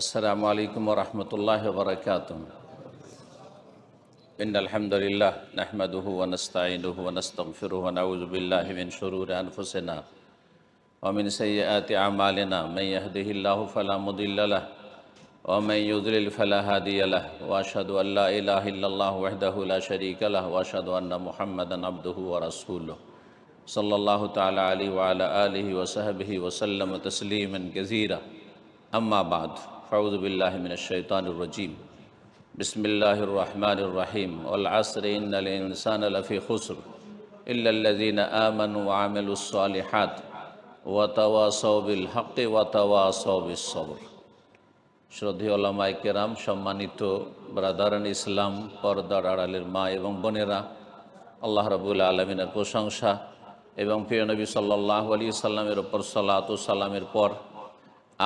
السلام علیکم ورحمت اللہ وبرکاتہ ان الحمد للہ نحمده ونستعینه ونستغفره ونعوذ باللہ من شرور انفسنا ومن سیئیات عمالنا من یهده اللہ فلا مضل لہ ومن یذلل فلا حادی لہ واشہدو ان لا الہ الا اللہ وحده لا شریک لہ واشہدو ان محمد عبده ورسوله صلی اللہ تعالی علی وعلا آلہ وصحبہ وسلم تسلیم کذیرہ اما بعد اما بعد أعوذ بالله من الشيطان الرجيم بسم الله الرحمن الرحيم والعصر ان الانسان لفي خسر الا الذين آمنوا وعملوا الصالحات وتواصوا بالحق وتواصوا بالصبر শ্রদ্ধেয় ওলামাই কেরাম সম্মানিত ব্রাদারান ইসলাম পর্দার আড়ালের মা এবং বোনেরা আল্লাহ রবুল আলমিনের প্রশংসা এবং প্রিয় নবী সাল্লাহ আলী সাল্লামের ওপর সালাত সালামের পর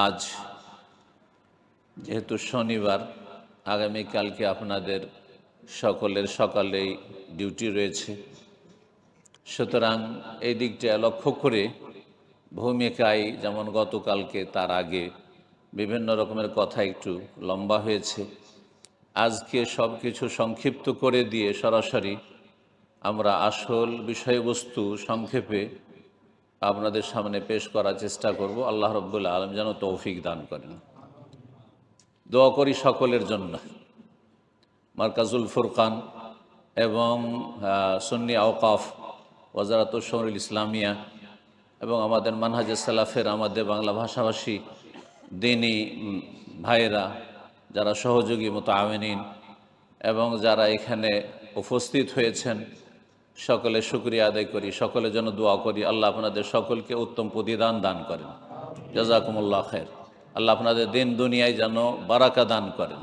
আজ যেহেতু শনিবার আগামীকালকে আপনাদের সকলের সকালেই ডিউটি রয়েছে সুতরাং এই দিকটা লক্ষ্য করে ভূমিকায় যেমন গতকালকে তার আগে বিভিন্ন রকমের কথা একটু লম্বা হয়েছে আজকে সব কিছু সংক্ষিপ্ত করে দিয়ে সরাসরি আমরা আসল বিষয়বস্তু সংক্ষেপে আপনাদের সামনে পেশ করার চেষ্টা করব আল্লাহ রব্বুল আলম যেন তৌফিক দান করেন দোয়া করি সকলের জন্য মার্কাজুল ফুরকান এবং সন্নি আওকাফ ওয়াজারাত শহরুল ইসলামিয়া এবং আমাদের মানহাজে সালাফের আমাদের বাংলা ভাষাভাষী দিনী ভাইয়েরা যারা সহযোগী মতো আমিনিন এবং যারা এখানে উপস্থিত হয়েছেন সকলে শুক্রিয়া আদায় করি সকলের জন্য দোয়া করি আল্লাহ আপনাদের সকলকে উত্তম প্রতিদান দান করেন জাজাকুমুল্লাহ খের আল্লাহ আপনাদের দিন দুনিয়ায় যেন বারাকা দান করেন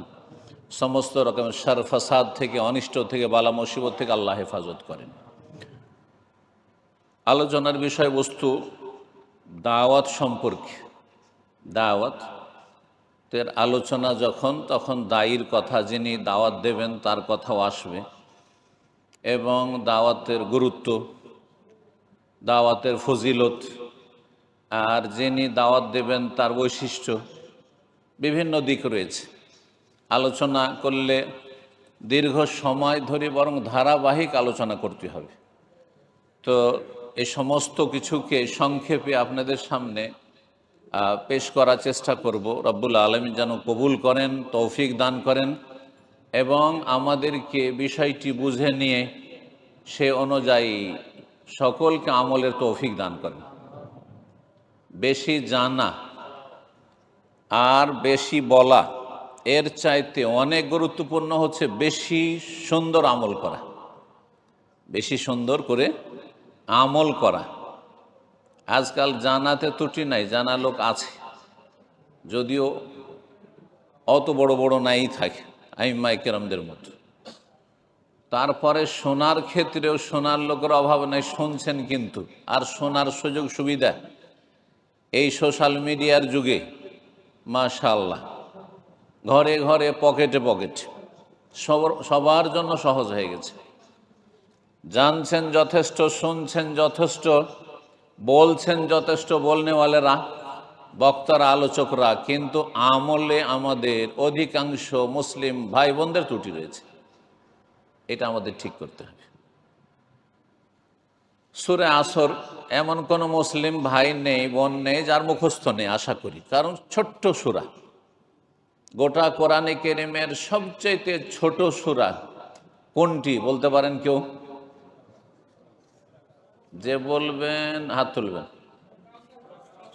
সমস্ত রকমের সার ফাসাদ থেকে অনিষ্ট থেকে বালা মুসিবত থেকে আল্লাহ হেফাজত করেন আলোচনার বিষয়বস্তু দাওয়াত সম্পর্কে দাওয়াত তের আলোচনা যখন তখন দায়ীর কথা যিনি দাওয়াত দেবেন তার কথাও আসবে এবং দাওয়াতের গুরুত্ব দাওয়াতের ফজিলত আর যিনি দাওয়াত দেবেন তার বৈশিষ্ট্য বিভিন্ন দিক রয়েছে আলোচনা করলে দীর্ঘ সময় ধরে বরং ধারাবাহিক আলোচনা করতে হবে তো এ সমস্ত কিছুকে সংক্ষেপে আপনাদের সামনে পেশ করার চেষ্টা করব রব্বুল আলমী যেন কবুল করেন তৌফিক দান করেন এবং আমাদেরকে বিষয়টি বুঝে নিয়ে সে অনুযায়ী সকলকে আমলের তৌফিক দান করেন বেশি জানা আর বেশি বলা এর চাইতে অনেক গুরুত্বপূর্ণ হচ্ছে বেশি সুন্দর আমল করা বেশি সুন্দর করে আমল করা আজকাল জানাতে ত্রুটি নাই জানা লোক আছে যদিও অত বড় বড় নাই থাকে আমি মাইকেরামদের মতো তারপরে শোনার ক্ষেত্রেও শোনার লোকের অভাব নাই শুনছেন কিন্তু আর শোনার সুযোগ সুবিধা এই সোশ্যাল মিডিয়ার যুগে মাশাল্লাহ ঘরে ঘরে পকেটে পকেট সবার জন্য সহজ হয়ে গেছে জানছেন যথেষ্ট শুনছেন যথেষ্ট বলছেন যথেষ্ট বলনেওয়ালেরা বক্তারা আলোচকরা কিন্তু আমলে আমাদের অধিকাংশ মুসলিম ভাই বোনদের ত্রুটি রয়েছে এটা আমাদের ঠিক করতে হবে সুরে আসর এমন কোন মুসলিম ভাই নেই বোন নেই যার মুখস্থ নেই আশা করি কারণ ছোট্ট সুরা গোটা কোরআনে কেরিমের সবচাইতে ছোট সুরা কোনটি বলতে পারেন কেউ যে বলবেন হাত তুলবেন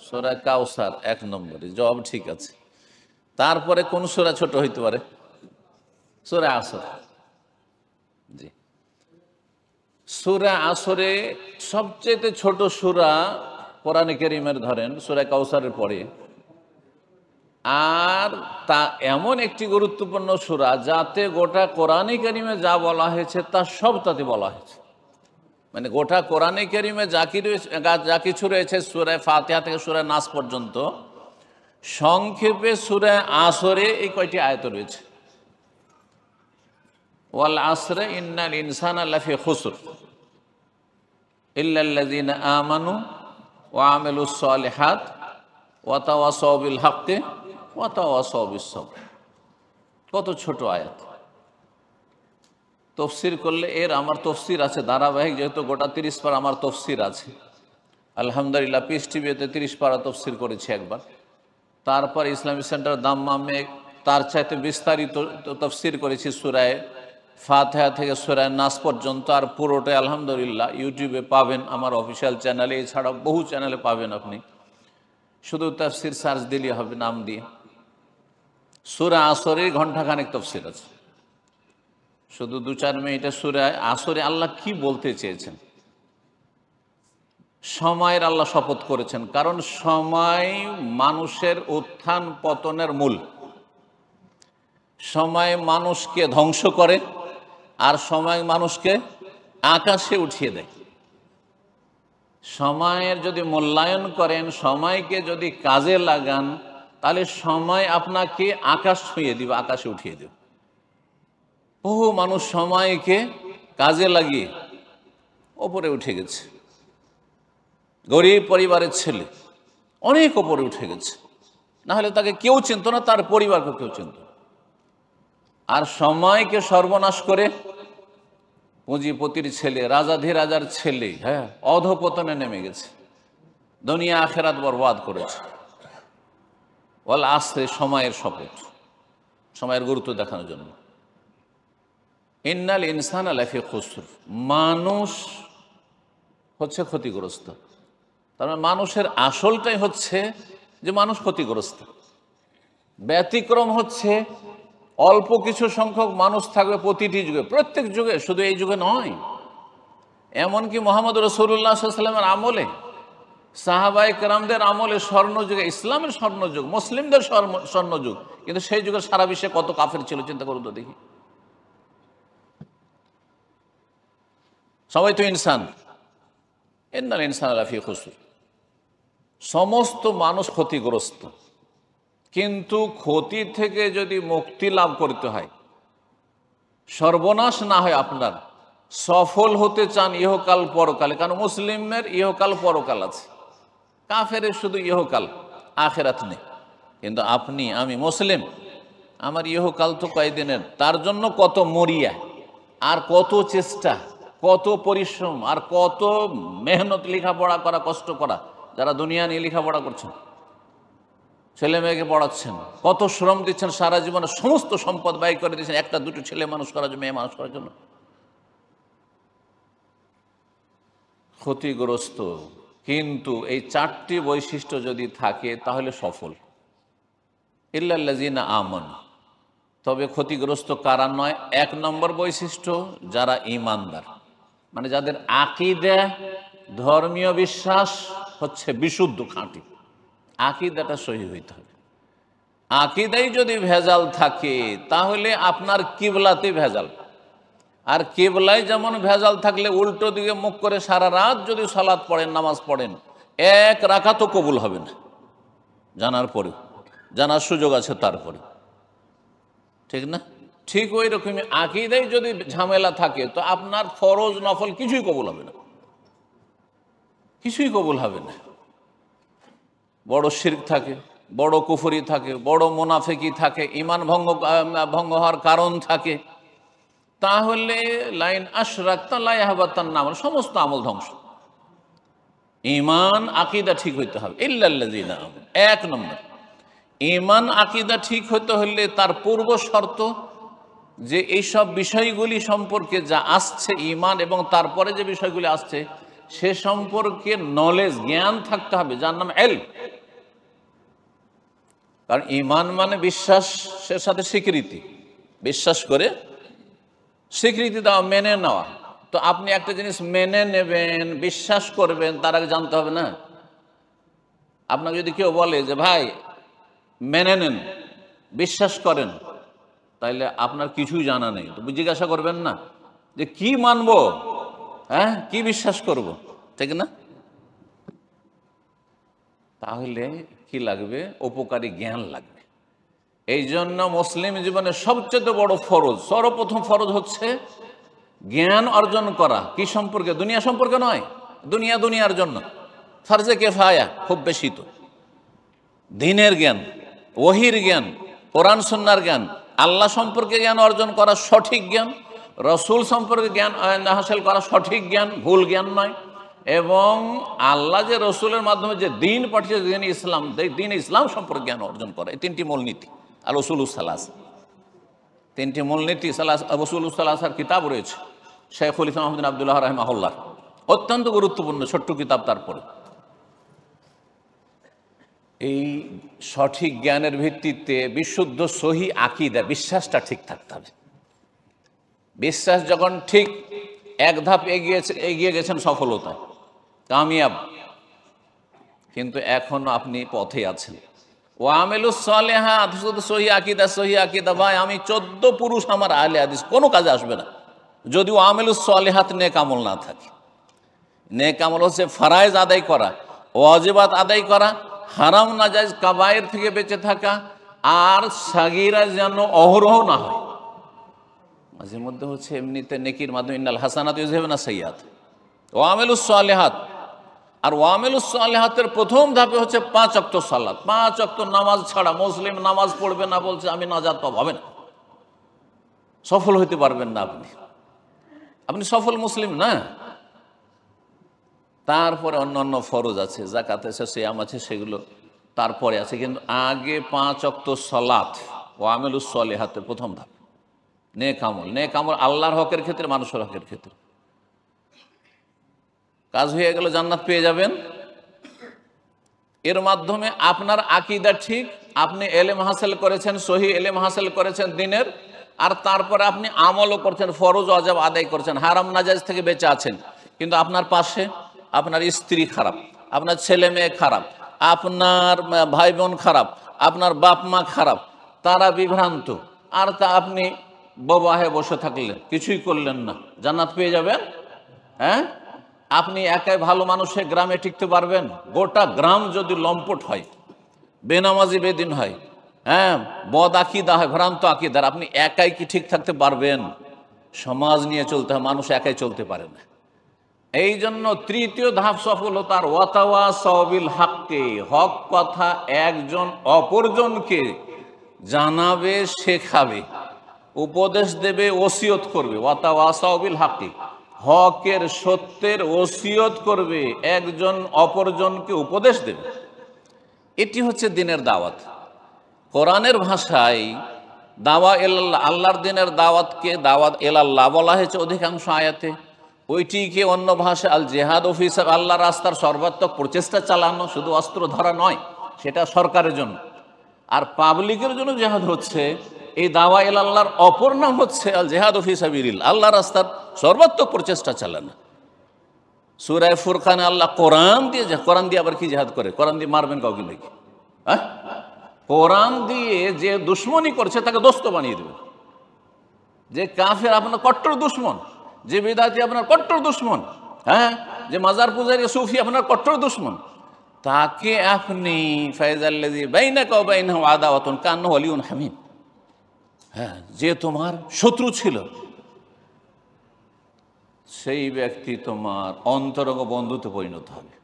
সোরা কাউসার এক নম্বরে জব ঠিক আছে তারপরে কোন সোরা ছোট হইতে পারে সোরা আসর সুরা আসরে সবচেয়ে ছোট সুরা কোরআনে কেরিমের ধরেন সুরা কাউসারের পরে আর তা এমন একটি গুরুত্বপূর্ণ সুরা যাতে গোটা কোরআনে কেরিমে যা বলা হয়েছে তা সব তাতে বলা হয়েছে মানে গোটা কোরআনে কেরিমে যা কি রয়েছে যা কিছু রয়েছে সুরায় ফাতেহা থেকে সুরায় নাস পর্যন্ত সংক্ষেপে সুরায় আসরে এই কয়টি আয়ত রয়েছে ওয়াল আসরে ইন্নাল ইনসান আল্লাফি খুসুর ইল্লাল্লাদিন আমানু ও আমেলুসলেহাত ওয়াতাওয়া সবিল হাক্কে ওয়াতাওয়া সবিসব কত ছোট আয়াত তফসির করলে এর আমার তফসির আছে ধারাবাহিক যেহেতু গোটা তিরিশ পার আমার তফসির আছে আলহামদুলিল্লাহ পিস টিভিতে তিরিশ পারা তফসির করেছি একবার তারপর ইসলামিক সেন্টার দাম্মামে তার চাইতে বিস্তারিত তফসির করেছি সুরায় ফাতেহা থেকে সোরায় নাস পর্যন্ত আর পুরোটাই আলহামদুলিল্লাহ ইউটিউবে পাবেন আমার অফিসিয়াল চ্যানেলে এছাড়াও বহু চ্যানেলে পাবেন আপনি শুধু তাফসির সার্চ দিলেই হবে নাম দিয়ে সুরা আসরের ঘণ্টাখানেক তফসির আছে শুধু দু চার মিনিটে সুরায় আসরে আল্লাহ কি বলতে চেয়েছেন সময়ের আল্লাহ শপথ করেছেন কারণ সময় মানুষের উত্থান পতনের মূল সময় মানুষকে ধ্বংস করে আর সময় মানুষকে আকাশে উঠিয়ে দেয় সময়ের যদি মূল্যায়ন করেন সময়কে যদি কাজে লাগান তাহলে সময় আপনাকে আকাশ ছুঁয়ে দিবে আকাশে উঠিয়ে দেবে বহু মানুষ সময়কে কাজে লাগিয়ে ওপরে উঠে গেছে গরিব পরিবারের ছেলে অনেক ওপরে উঠে গেছে নাহলে তাকে কেউ চিনত না তার পরিবারকে কেউ চিনত আর সময়কে সর্বনাশ করে পুঁজিপতির ছেলে রাজাধি রাজার ছেলে হ্যাঁ অধপতনে নেমে গেছে দুনিয়া আখেরাত বরবাদ করেছে বল আসতে সময়ের শপথ সময়ের গুরুত্ব দেখানোর জন্য ইন্নাল ইনসান আলাফি খসরু মানুষ হচ্ছে ক্ষতিগ্রস্ত তার মানে মানুষের আসলটাই হচ্ছে যে মানুষ ক্ষতিগ্রস্ত ব্যতিক্রম হচ্ছে অল্প কিছু সংখ্যক মানুষ থাকবে প্রতিটি যুগে প্রত্যেক যুগে শুধু এই যুগে নয় এমনকি মোহাম্মদ রসুল্লাহ সাল্লামের আমলে সাহাবাই কেরামদের আমলে স্বর্ণযুগে ইসলামের স্বর্ণযুগ মুসলিমদের স্বর্ণযুগ কিন্তু সেই যুগে সারা বিশ্বে কত কাফের ছিল চিন্তা করুন তো দেখি সবাই তো ইনসান ইন্দাল ইনসান রাফি খুশু সমস্ত মানুষ ক্ষতিগ্রস্ত কিন্তু ক্ষতি থেকে যদি মুক্তি লাভ করতে হয় সর্বনাশ না হয় আপনার সফল হতে চান ইহকাল পরকালে কারণ মুসলিমের ইহকাল পরকাল আছে কাফের শুধু ইহকাল আখেরাত নেই কিন্তু আপনি আমি মুসলিম আমার ইহকাল তো কয়দিনের তার জন্য কত মরিয়া আর কত চেষ্টা কত পরিশ্রম আর কত মেহনত লেখাপড়া করা কষ্ট করা যারা দুনিয়া নিয়ে লেখাপড়া করছেন ছেলে মেয়েকে পড়াচ্ছেন কত শ্রম দিচ্ছেন সারা জীবনে সমস্ত সম্পদ ব্যয় করে দিচ্ছেন একটা দুটো ছেলে মানুষ করার জন্য মেয়ে মানুষ করার জন্য ক্ষতিগ্রস্ত কিন্তু এই চারটি বৈশিষ্ট্য যদি থাকে তাহলে সফল ইল্লাল্লাজিনা আমন তবে ক্ষতিগ্রস্ত কারা নয় এক নম্বর বৈশিষ্ট্য যারা ইমানদার মানে যাদের আকিদে ধর্মীয় বিশ্বাস হচ্ছে বিশুদ্ধ খাঁটি আকিদাটা সহি হইতে হবে আকিদাই যদি ভেজাল থাকে তাহলে আপনার কিবলাতে ভেজাল আর কেবলায় যেমন ভেজাল থাকলে উল্টো দিকে মুখ করে সারা রাত যদি সালাদ পড়েন নামাজ পড়েন এক রাখা তো কবুল হবে না জানার পরে জানার সুযোগ আছে তারপরে ঠিক না ঠিক ওই রকমই আকিদাই যদি ঝামেলা থাকে তো আপনার ফরজ নফল কিছুই কবুল হবে না কিছুই কবুল হবে না বড় শির্ক থাকে বড় কুফরি থাকে বড় মোনাফেকি থাকে ইমান ভঙ্গ ভঙ্গ হওয়ার কারণ থাকে তাহলে লাইন আশরাক্তা লাই আহবাতার নাম মানে সমস্ত আমল ধ্বংস ইমান আকিদা ঠিক হইতে হবে ইল্লাল্লাদিনা এক নম্বর ইমান আকিদা ঠিক হতে হলে তার পূর্ব শর্ত যে এইসব বিষয়গুলি সম্পর্কে যা আসছে ইমান এবং তারপরে যে বিষয়গুলি আসছে সে সম্পর্কে নলেজ জ্ঞান থাকতে হবে যার নাম এল কারণ ইমান মানে বিশ্বাসের সাথে স্বীকৃতি বিশ্বাস করে স্বীকৃতি দেওয়া মেনে নেওয়া তো আপনি একটা জিনিস মেনে নেবেন বিশ্বাস করবেন তার আগে জানতে হবে না আপনাকে যদি কেউ বলে যে ভাই মেনে নেন বিশ্বাস করেন তাইলে আপনার কিছুই জানা নেই তো জিজ্ঞাসা করবেন না যে কি মানবো হ্যাঁ কি বিশ্বাস করব ঠিক না তাহলে কি লাগবে উপকারী জ্ঞান লাগবে এই জন্য মুসলিম জীবনে সবচেয়ে বড় ফরজ সর্বপ্রথম ফরজ হচ্ছে জ্ঞান অর্জন করা কি সম্পর্কে দুনিয়া সম্পর্কে নয় দুনিয়া দুনিয়ার জন্য কে কেফায়া খুব বেশি তো দিনের জ্ঞান ওহির জ্ঞান কোরআন সন্ন্যার জ্ঞান আল্লাহ সম্পর্কে জ্ঞান অর্জন করা সঠিক জ্ঞান রসুল সম্পর্কে জ্ঞান হাসিল করা সঠিক জ্ঞান ভুল জ্ঞান নয় এবং আল্লাহ যে রসুলের মাধ্যমে যে দিন পাঠিয়েছে দিন ইসলাম দিন ইসলাম সম্পর্কে জ্ঞান অর্জন করে এই তিনটি মূলনীতি আর রসুল সালাস তিনটি মূলনীতি সালাস রসুল কিতাব রয়েছে শেখুল ইসলাম আহমদিন আবদুল্লাহ রহমাহুল্লাহ অত্যন্ত গুরুত্বপূর্ণ ছোট্ট কিতাব তারপরে এই সঠিক জ্ঞানের ভিত্তিতে বিশুদ্ধ সহি আকিদা বিশ্বাসটা ঠিক থাকতে হবে বিশ্বাস যখন ঠিক এক ধাপ এগিয়েছে এগিয়ে গেছেন সফলতা কামিয়াব কিন্তু এখনও আপনি পথে আছেন ও আমেলুসলেহা শুধু সহি আকিদা সহি আকিদা ভাই আমি চোদ্দ পুরুষ আমার আলে আদিস কোনো কাজে আসবে না যদি ও আমেলুসলেহাত নে কামল না থাকে নে কামল হচ্ছে ফারায়জ আদায় করা ওয়াজিবাত আদায় করা হারাম নাজাইজ কাবায়ের থেকে বেঁচে থাকা আর সাগিরা যেন অহরহ না হয় মাঝে মধ্যে হচ্ছে এমনিতে নেকির মাধ্যমে ইন্নাল হাসানাত ইউজেবনা সৈয়াদ ওয়ামেলুসালেহাত আর ওয়ামেলুসালেহাতের প্রথম ধাপে হচ্ছে পাঁচ অক্ট সালাত পাঁচ অক্ট নামাজ ছাড়া মুসলিম নামাজ পড়বে না বলছে আমি নাজাদ পাবো হবে না সফল হইতে পারবেন না আপনি আপনি সফল মুসলিম না তারপরে অন্য অন্য ফরজ আছে জাকাত আছে শ্যাম আছে সেগুলো তারপরে আছে কিন্তু আগে পাঁচ অক্ত সলাত ওয়ামেলুসলেহাতের প্রথম ধাপ নেক আমল নেক আমল আল্লাহর হকের ক্ষেত্রে মানুষের হকের ক্ষেত্রে কাজ হয়ে গেলে জান্নাত পেয়ে যাবেন এর মাধ্যমে আপনার আকিদা ঠিক আপনি এলেম হাসেল করেছেন সহি এলেম হাসেল করেছেন দিনের আর তারপরে আপনি আমলও করছেন ফরজ অজাব আদায় করছেন হারাম নাজাজ থেকে বেঁচে আছেন কিন্তু আপনার পাশে আপনার স্ত্রী খারাপ আপনার ছেলে মেয়ে খারাপ আপনার ভাই বোন খারাপ আপনার বাপ মা খারাপ তারা বিভ্রান্ত আর তা আপনি ববাহে বসে থাকলেন কিছুই করলেন না জান্নাত পেয়ে যাবেন হ্যাঁ আপনি একাই ভালো মানুষে গ্রামে টিকতে পারবেন গোটা গ্রাম যদি লম্পট হয় বেনামাজি বেদিন হয় হ্যাঁ বদ আকিদা হয় ভ্রান্ত আকিদার আপনি একাই কি ঠিক থাকতে পারবেন সমাজ নিয়ে চলতে হয় মানুষ একাই চলতে পারে না এই জন্য তৃতীয় ধাপ সফলতার ওয়াতাওয়া সবিল হাককে হক কথা একজন অপরজনকে জানাবে শেখাবে উপদেশ দেবে ওসিয়ত করবে ওয়াতা ওয়াসাউবিল হাকি হকের সত্যের ওসিয়ত করবে একজন অপরজনকে উপদেশ দেবে এটি হচ্ছে দিনের দাওয়াত কোরআনের ভাষায় দাওয়া এল আল্লাহর দিনের দাওয়াতকে দাওয়াত এল আল্লাহ বলা হয়েছে অধিকাংশ আয়াতে ওইটিকে অন্য ভাষায় আল জেহাদ অফিসার আল্লাহ রাস্তার সর্বাত্মক প্রচেষ্টা চালানো শুধু অস্ত্র ধরা নয় সেটা সরকারের জন্য আর পাবলিকের জন্য জেহাদ হচ্ছে এই দাওয়া এল আল্লাহর অপর নাম হচ্ছে আল জেহাদ ফিসাবিরিল আল্লাহ রাস্তার সর্বাত্মক প্রচেষ্টা চালানো সুরায় ফুরখান আল্লাহ কোরআন দিয়ে কোরআন দিয়ে আবার কি জেহাদ করে কোরআন দিয়ে মারবেন কাউকে নাকি হ্যাঁ কোরআন দিয়ে যে দুশ্মনী করছে তাকে দোস্ত বানিয়ে দেবে যে কাফের আপনার কট্টর দুশ্মন যে বিদাতি আপনার কট্টর দুশ্মন হ্যাঁ যে মাজার পূজারী সুফি আপনার কট্টর দুশ্মন তাকে আপনি ফাইজাল্লাজি বাইনা কাউ বাইনা আদাওয়াতুন কান্ন হলিউন হামিন হ্যাঁ যে তোমার শত্রু ছিল সেই ব্যক্তি তোমার অন্তরঙ্গ বন্ধুতে পরিণত হবে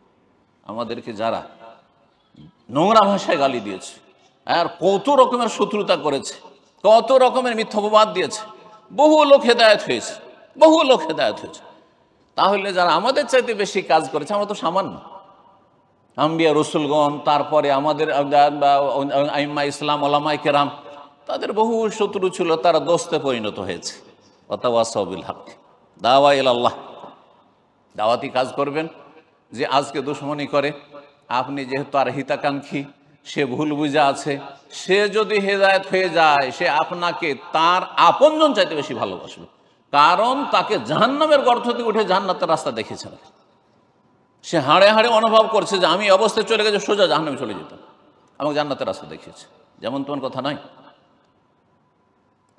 আমাদেরকে যারা নোংরা ভাষায় গালি দিয়েছে আর কত রকমের শত্রুতা করেছে কত রকমের মিথ্যপবাদ দিয়েছে বহু লোক হেদায়ত হয়েছে বহু লোক হেদায়ত হয়েছে তাহলে যারা আমাদের চাইতে বেশি কাজ করেছে আমরা তো সামান্য আম্বিয়া রসুলগণ তারপরে আমাদের আইম্মা ইসলাম ওলামাই কেরাম তাদের বহু শত্রু ছিল তারা দোস্তে পরিণত হয়েছে অতাওয়াসবিল হক দাওয়া এল আল্লাহ দাওয়াতি কাজ করবেন যে আজকে দুশ্মনী করে আপনি যেহেতু আর হিতাকাঙ্ক্ষী সে ভুল বুঝা আছে সে যদি হেদায়ত হয়ে যায় সে আপনাকে তার আপনজন চাইতে বেশি ভালোবাসবে কারণ তাকে জাহান্নামের গর্ত থেকে উঠে জাহান্নাতের রাস্তা দেখেছেন সে হাড়ে হাড়ে অনুভব করছে যে আমি অবস্থায় চলে গেছে সোজা জাহান্নামে চলে যেতাম আমাকে জান্নাতের রাস্তা দেখিয়েছে যেমন তোমার কথা নয়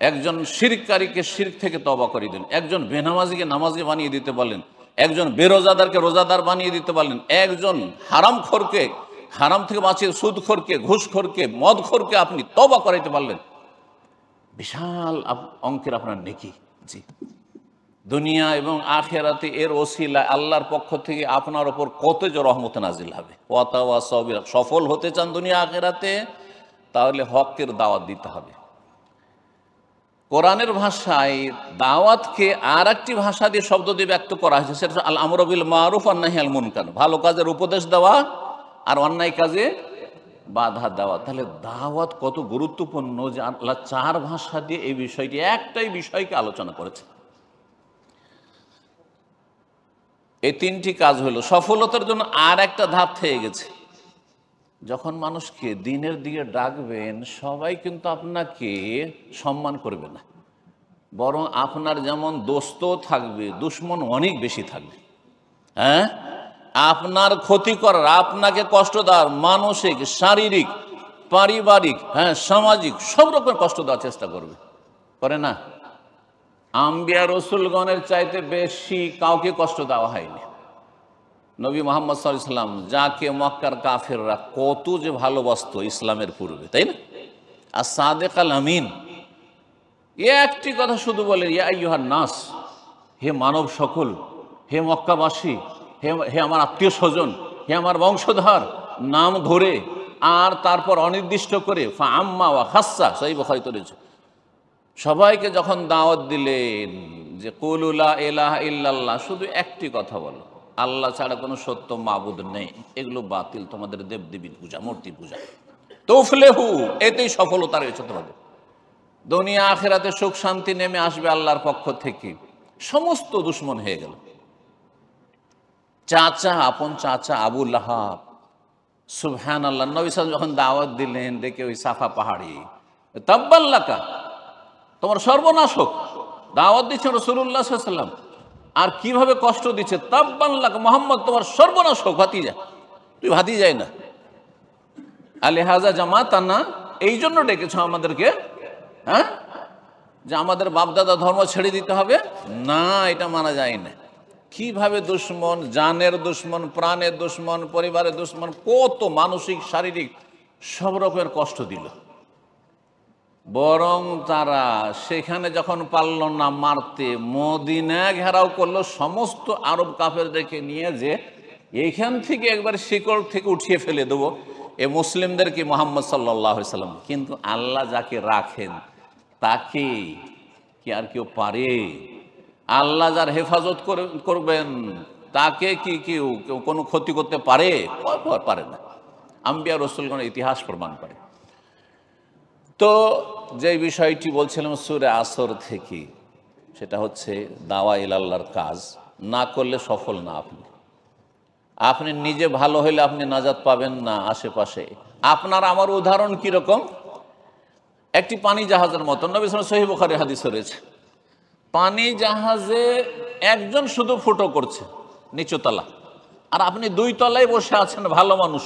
একজন শিরকারীকে শির থেকে তবা করিয়ে দেন একজন বেনামাজিকে নামাজি বানিয়ে দিতে পারলেন একজন বেরোজাদারকে রোজাদার বানিয়ে দিতে পারলেন একজন হারাম খোরকে হারাম থেকে বাঁচিয়ে সুদখোরকে ঘুষখোরকে মদখোরকে আপনি তবা করাইতে পারলেন বিশাল অঙ্কের আপনার নেকি জি দুনিয়া এবং আখেরাতে এর ওসিলা আল্লাহর পক্ষ থেকে আপনার ওপর কত যে রহমত নাজিল হবে ওয়াতা ওয়া সফল হতে চান দুনিয়া আখেরাতে তাহলে হকের দাওয়াত দিতে হবে কোরআনের ভাষায় দাওয়াতকে আর একটি ভাষা দিয়ে শব্দ দিয়ে ব্যক্ত করা হয়েছে সেটা আল আমরবিল মারুফ অন্যায় আল মুনকান ভালো কাজের উপদেশ দেওয়া আর অন্যায় কাজে বাধা দেওয়া তাহলে দাওয়াত কত গুরুত্বপূর্ণ যে আল্লাহ চার ভাষা দিয়ে এই বিষয়টি একটাই বিষয়কে আলোচনা করেছে এই তিনটি কাজ হলো সফলতার জন্য আর একটা ধাপ থেকে গেছে যখন মানুষকে দিনের দিকে ডাকবেন সবাই কিন্তু আপনাকে সম্মান করবে না বরং আপনার যেমন দোস্ত থাকবে দুশ্মন অনেক বেশি থাকবে হ্যাঁ আপনার ক্ষতি করার আপনাকে কষ্ট দেওয়ার মানসিক শারীরিক পারিবারিক হ্যাঁ সামাজিক সব রকমের কষ্ট দেওয়ার চেষ্টা করবে করে না আম্বিয়া রসুলগণের চাইতে বেশি কাউকে কষ্ট দেওয়া হয়নি নবী মোহাম্মদ সাল্লাম যাকে মক্কার কাফেররা কত যে ভালোবাসত ইসলামের পূর্বে তাই না আর সাদেক আল আমিন একটি কথা শুধু বলেন ইয়াহার নাস হে মানব সকল হে মক্কাবাসী হে হে আমার আত্মীয় স্বজন হে আমার বংশধর নাম ধরে আর তারপর অনির্দিষ্ট করে ফা আম্মা বা হাসা সেই বখারিত রয়েছে সবাইকে যখন দাওয়াত দিলেন যে কলুলা এলাহ ইল্লাল্লাহ শুধু একটি কথা বলো আল্লাহ ছাড়া কোনো সত্য মাবুদ নেই এগুলো বাতিল তোমাদের দেবদেবীর পূজা মূর্তি পূজা তোফলেহু এতেই সফলতা রয়েছে তোমাদের দুনিয়া আখেরাতে সুখ শান্তি নেমে আসবে আল্লাহর পক্ষ থেকে সমস্ত দুশ্মন হয়ে গেল চাচা আপন চাচা আবু লাহাব সুবহান আল্লাহ নবী সাল যখন দাওয়াত দিলেন দেখে ওই সাফা পাহাড়ি তাব্বাল্লাকা তোমার সর্বনাশক দাওয়াত দিচ্ছেন রসুল্লাহ সাল্লাম আর কিভাবে কষ্ট দিচ্ছে তাব্বান লাখ মোহাম্মদ তোমার সর্বনাশ হোক যা তুই ভাতি যাই না আলেহাজা জামা তানা এই জন্য ডেকেছ আমাদেরকে হ্যাঁ যে আমাদের বাপদাদা ধর্ম ছেড়ে দিতে হবে না এটা মানা যায় না কিভাবে দুশ্মন জানের দুশ্মন প্রাণের দুশ্মন পরিবারের দুশ্মন কত মানসিক শারীরিক সব রকমের কষ্ট দিল বরং তারা সেখানে যখন পারল না মারতে মদিনা ঘেরাও করলো সমস্ত আরব কাফের দেখে নিয়ে যে এখান থেকে একবার শিকড় থেকে উঠিয়ে ফেলে দেবো এ মুসলিমদেরকে মোহাম্মদ সাল্লাহ সাল্লাম কিন্তু আল্লাহ যাকে রাখেন তাকে কি আর কেউ পারে আল্লাহ যার হেফাজত করবেন তাকে কি কেউ কেউ কোনো ক্ষতি করতে পারে পারে না আম্বিয়া রসুলগণ ইতিহাস প্রমাণ করে তো যে বিষয়টি বলছিলাম সুরে আসর থেকে সেটা হচ্ছে দাওয়া ইলাল্লার কাজ না করলে সফল না আপনি আপনি নিজে ভালো হইলে আপনি নাজাত পাবেন না আশেপাশে আপনার আমার উদাহরণ কীরকম একটি পানি জাহাজের মতো নবী সহিবুখারি হাদিস রয়েছে পানি জাহাজে একজন শুধু ফুটো করছে নিচুতলা আর আপনি দুই তলায় বসে আছেন ভালো মানুষ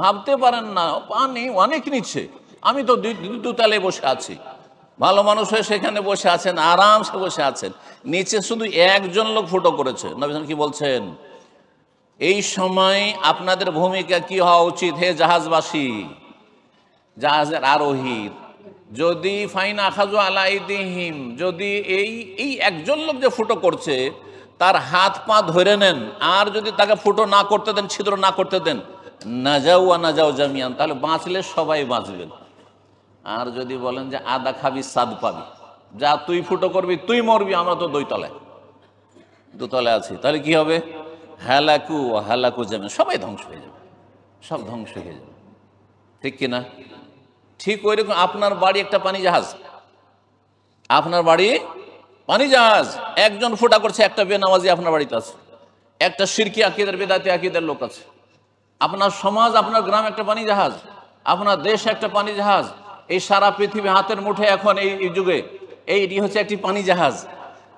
ভাবতে পারেন না পানি অনেক নিচে আমি তো দুতালে বসে আছি ভালো মানুষ হয়ে সেখানে বসে আছেন আরামসে বসে আছেন নিচে শুধু একজন লোক ফুটো করেছে নবীন কি বলছেন এই সময় আপনাদের ভূমিকা কি হওয়া উচিত হে জাহাজবাসী জাহাজের আরোহী যদি ফাইন আখাজু আলাইদিহিম যদি এই এই একজন লোক যে ফুটো করছে তার হাত পা ধরে নেন আর যদি তাকে ফুটো না করতে দেন ছিদ্র না করতে দেন না যাও না যাও জামিয়ান তাহলে বাঁচলে সবাই বাঁচবেন আর যদি বলেন যে আদা খাবি সাদ পাবি যা তুই ফুটো করবি তুই মরবি আমরা তো দুইতলায় দুতলায় আছি তাহলে কি হবে হ্যালাকু ও হ্যালাকু যাবে সবাই ধ্বংস হয়ে যাবে সব ধ্বংস হয়ে যাবে ঠিক কিনা ঠিক ওই রকম আপনার বাড়ি একটা পানি জাহাজ আপনার বাড়ি পানি জাহাজ একজন ফুটা করছে একটা বেনামাজি আপনার বাড়িতে আছে একটা সিরকি আকিদের বেদাতে আকিদের লোক আছে আপনার সমাজ আপনার গ্রাম একটা পানি জাহাজ আপনার দেশ একটা পানি জাহাজ এই সারা পৃথিবী হাতের মুঠে এখন এই যুগে এইটি হচ্ছে একটি পানি জাহাজ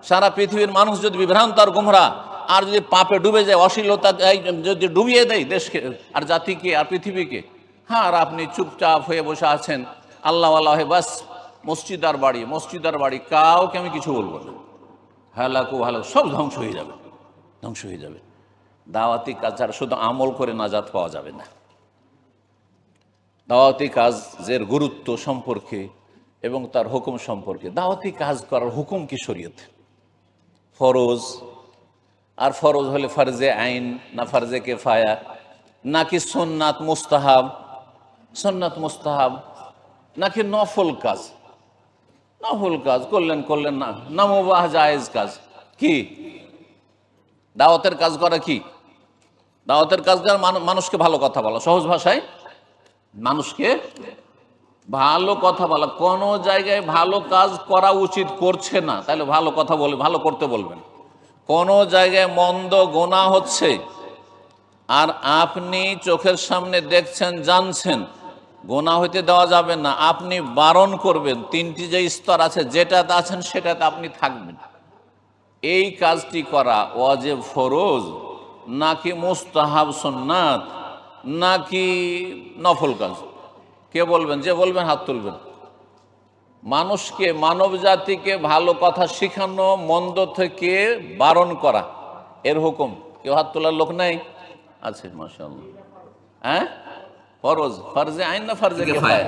সারা পৃথিবীর মানুষ যদি বিভ্রান্ত আর গুমরা আর যদি পাপে ডুবে যায় অশ্লীলতা যদি ডুবিয়ে দেয় দেশকে আর জাতিকে আর পৃথিবীকে হ্যাঁ আর আপনি চুপচাপ হয়ে বসে আছেন আল্লাহ আল্লাহ বাস মসজিদার বাড়ি মসজিদার বাড়ি কাউকে আমি কিছু বলবো না হালাকু হালাক সব ধ্বংস হয়ে যাবে ধ্বংস হয়ে যাবে দাওয়াতি কাজ শুধু আমল করে নাজাত পাওয়া যাবে না দাওয়াতি কাজের গুরুত্ব সম্পর্কে এবং তার হুকুম সম্পর্কে দাওয়াতি কাজ করার হুকুম কি শরীয়তে ফরজ আর ফরজ হলে ফরজে আইন না ফারজে কেফায়া নাকি সোননাথ মুস্তাহাব সোননাথ মুস্তাহাব নাকি নফল কাজ নফল কাজ করলেন করলেন না নামোবাহ জায়েজ কাজ কি দাওয়াতের কাজ করা কি দাওয়াতের কাজ করা মানুষকে ভালো কথা বলা সহজ ভাষায় মানুষকে ভালো কথা বলা কোনো জায়গায় ভালো কাজ করা উচিত করছে না তাহলে ভালো কথা বলে ভালো করতে বলবেন কোনো জায়গায় মন্দ গোনা হচ্ছে আর আপনি চোখের সামনে দেখছেন জানছেন গোনা হইতে দেওয়া যাবে না আপনি বারণ করবেন তিনটি যে স্তর আছে যেটাতে আছেন সেটাতে আপনি থাকবেন এই কাজটি করা ওয়াজে ফরোজ নাকি মুস্তাহাব সন্ন্যাত নাকি নফল কাজ কে বলবেন যে বলবেন হাত তুলবেন মানুষকে মানব জাতিকে ভালো কথা শিখানো মন্দ থেকে বারণ করা এর হুকুম কেউ হাত তোলার লোক নাই আছে মাসাল হ্যাঁ ফরজ ফরজে আইন না ফরজে ফায়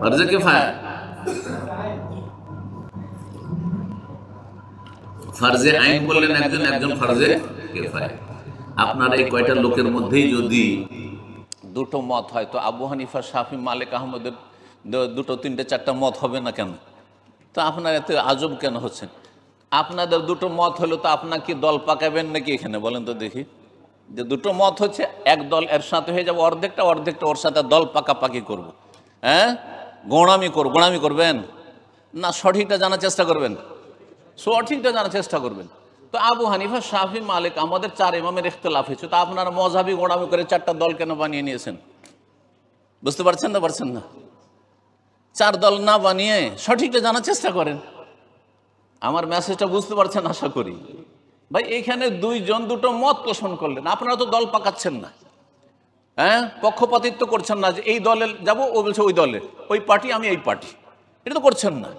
ফরজে ফায় ফরজে আইন বললেন একজন একজন ফরজে ফায় আপনার এই কয়টা লোকের মধ্যেই যদি দুটো মত হয় তো আবু হানিফা শাফি মালিক আহমদের দুটো তিনটে চারটা মত হবে না কেন তো আপনার এত আজব কেন হচ্ছেন আপনাদের দুটো মত হলো তো আপনার কি দল পাকাবেন নাকি এখানে বলেন তো দেখি যে দুটো মত হচ্ছে এক দল এর সাথে হয়ে যাবো অর্ধেকটা অর্ধেকটা ওর সাথে দল পাকাপাকি করব। হ্যাঁ গোড়ামি করব গোড়ামি করবেন না সঠিকটা জানার চেষ্টা করবেন সঠিকটা জানার চেষ্টা করবেন তো আবু হানিফা শাহি মালিক আমাদের চার ইমামের ইখতলাফ হয়েছে তো আপনারা মজাবি গোড়ামি করে চারটা দল কেন বানিয়ে নিয়েছেন বুঝতে পারছেন না পারছেন না চার দল না বানিয়ে সঠিকটা জানার চেষ্টা করেন আমার মেসেজটা বুঝতে পারছেন আশা করি ভাই এখানে দুইজন দুটো মত পোষণ করলেন আপনারা তো দল পাকাচ্ছেন না হ্যাঁ পক্ষপাতিত্ব করছেন না যে এই দলে যাব ও বলছে ওই দলে ওই পার্টি আমি এই পার্টি এটা তো করছেন না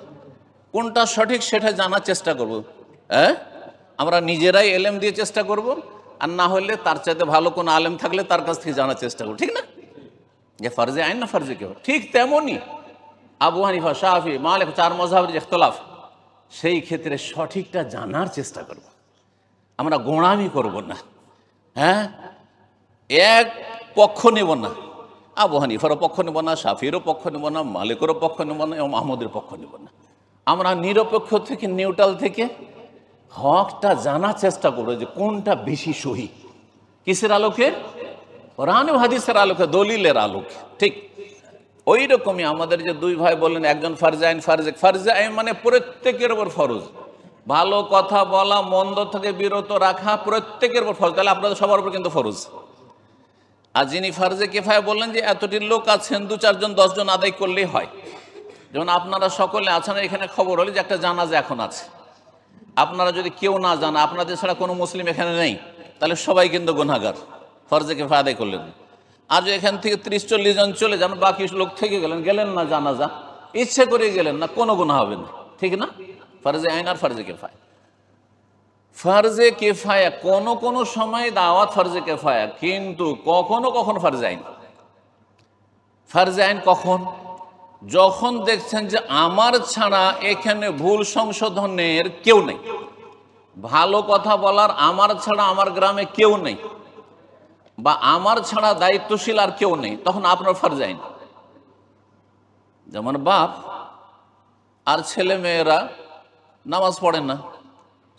কোনটা সঠিক সেটা জানার চেষ্টা করব হ্যাঁ আমরা নিজেরাই এলেম দিয়ে চেষ্টা করব আর না হলে তার চাইতে ভালো কোনো আলেম থাকলে তার কাছ থেকে জানার চেষ্টা করব ঠিক না যে ফার্জে আইন না ফার্জে কেউ ঠিক তেমনই আবু হানিফা শাহি মালিক চার মজাহের যে ইখতলাফ সেই ক্ষেত্রে সঠিকটা জানার চেষ্টা করব আমরা গোঁড়ামি করব না হ্যাঁ এক পক্ষ নেব না আবু হানিফারও পক্ষ নেব না সাফিরও পক্ষ নেব না মালিকেরও পক্ষ নেব না এবং মাহমুদের পক্ষ নেব না আমরা নিরপেক্ষ থেকে নিউট্রাল থেকে হকটা জানার চেষ্টা করো যে কোনটা বেশি সহি কিসের আলোকে রান হাদিসের আলোকে দলিলের আলোকে ঠিক ওই রকমই আমাদের যে দুই ভাই বললেন একজন ফার্জে আইন ফারজে ফার্জে আইন মানে প্রত্যেকের ওপর ফরজ ভালো কথা বলা মন্দ থেকে বিরত রাখা প্রত্যেকের ওপর ফরজ তাহলে আপনাদের সবার উপর কিন্তু ফরজ আর যিনি ফারজে কেফায় বললেন যে এতটি লোক আছেন দু চারজন দশজন আদায় করলেই হয় যেমন আপনারা সকলে আছেন এখানে খবর হলে যে একটা জানাজা এখন আছে আপনারা যদি কেউ না জান আপনাদের ছাড়া কোনো মুসলিম এখানে নেই তাহলে সবাই কিন্তু গুনাগার ফরজেকে ফায়দে করলেন আজ এখান থেকে ত্রিশ চল্লিশ জন চলে যান বাকি লোক থেকে গেলেন গেলেন না জানা যা ইচ্ছে করে গেলেন না কোনো গুণা হবে না ঠিক না ফরজে আইন আর ফরজে কেফায় ফরজে কেফায়া কোনো কোনো সময় দাওয়াত ফরজে কেফায়া কিন্তু কখনো কখন ফরজে আইন ফরজে আইন কখন যখন দেখছেন যে আমার ছাড়া এখানে ভুল সংশোধনের কেউ নেই ভালো কথা বলার আমার ছাড়া আমার গ্রামে কেউ নেই বা আমার ছাড়া দায়িত্বশীল আর কেউ নেই তখন আপনার ফার যায় না যেমন বাপ আর ছেলে মেয়েরা নামাজ পড়ে না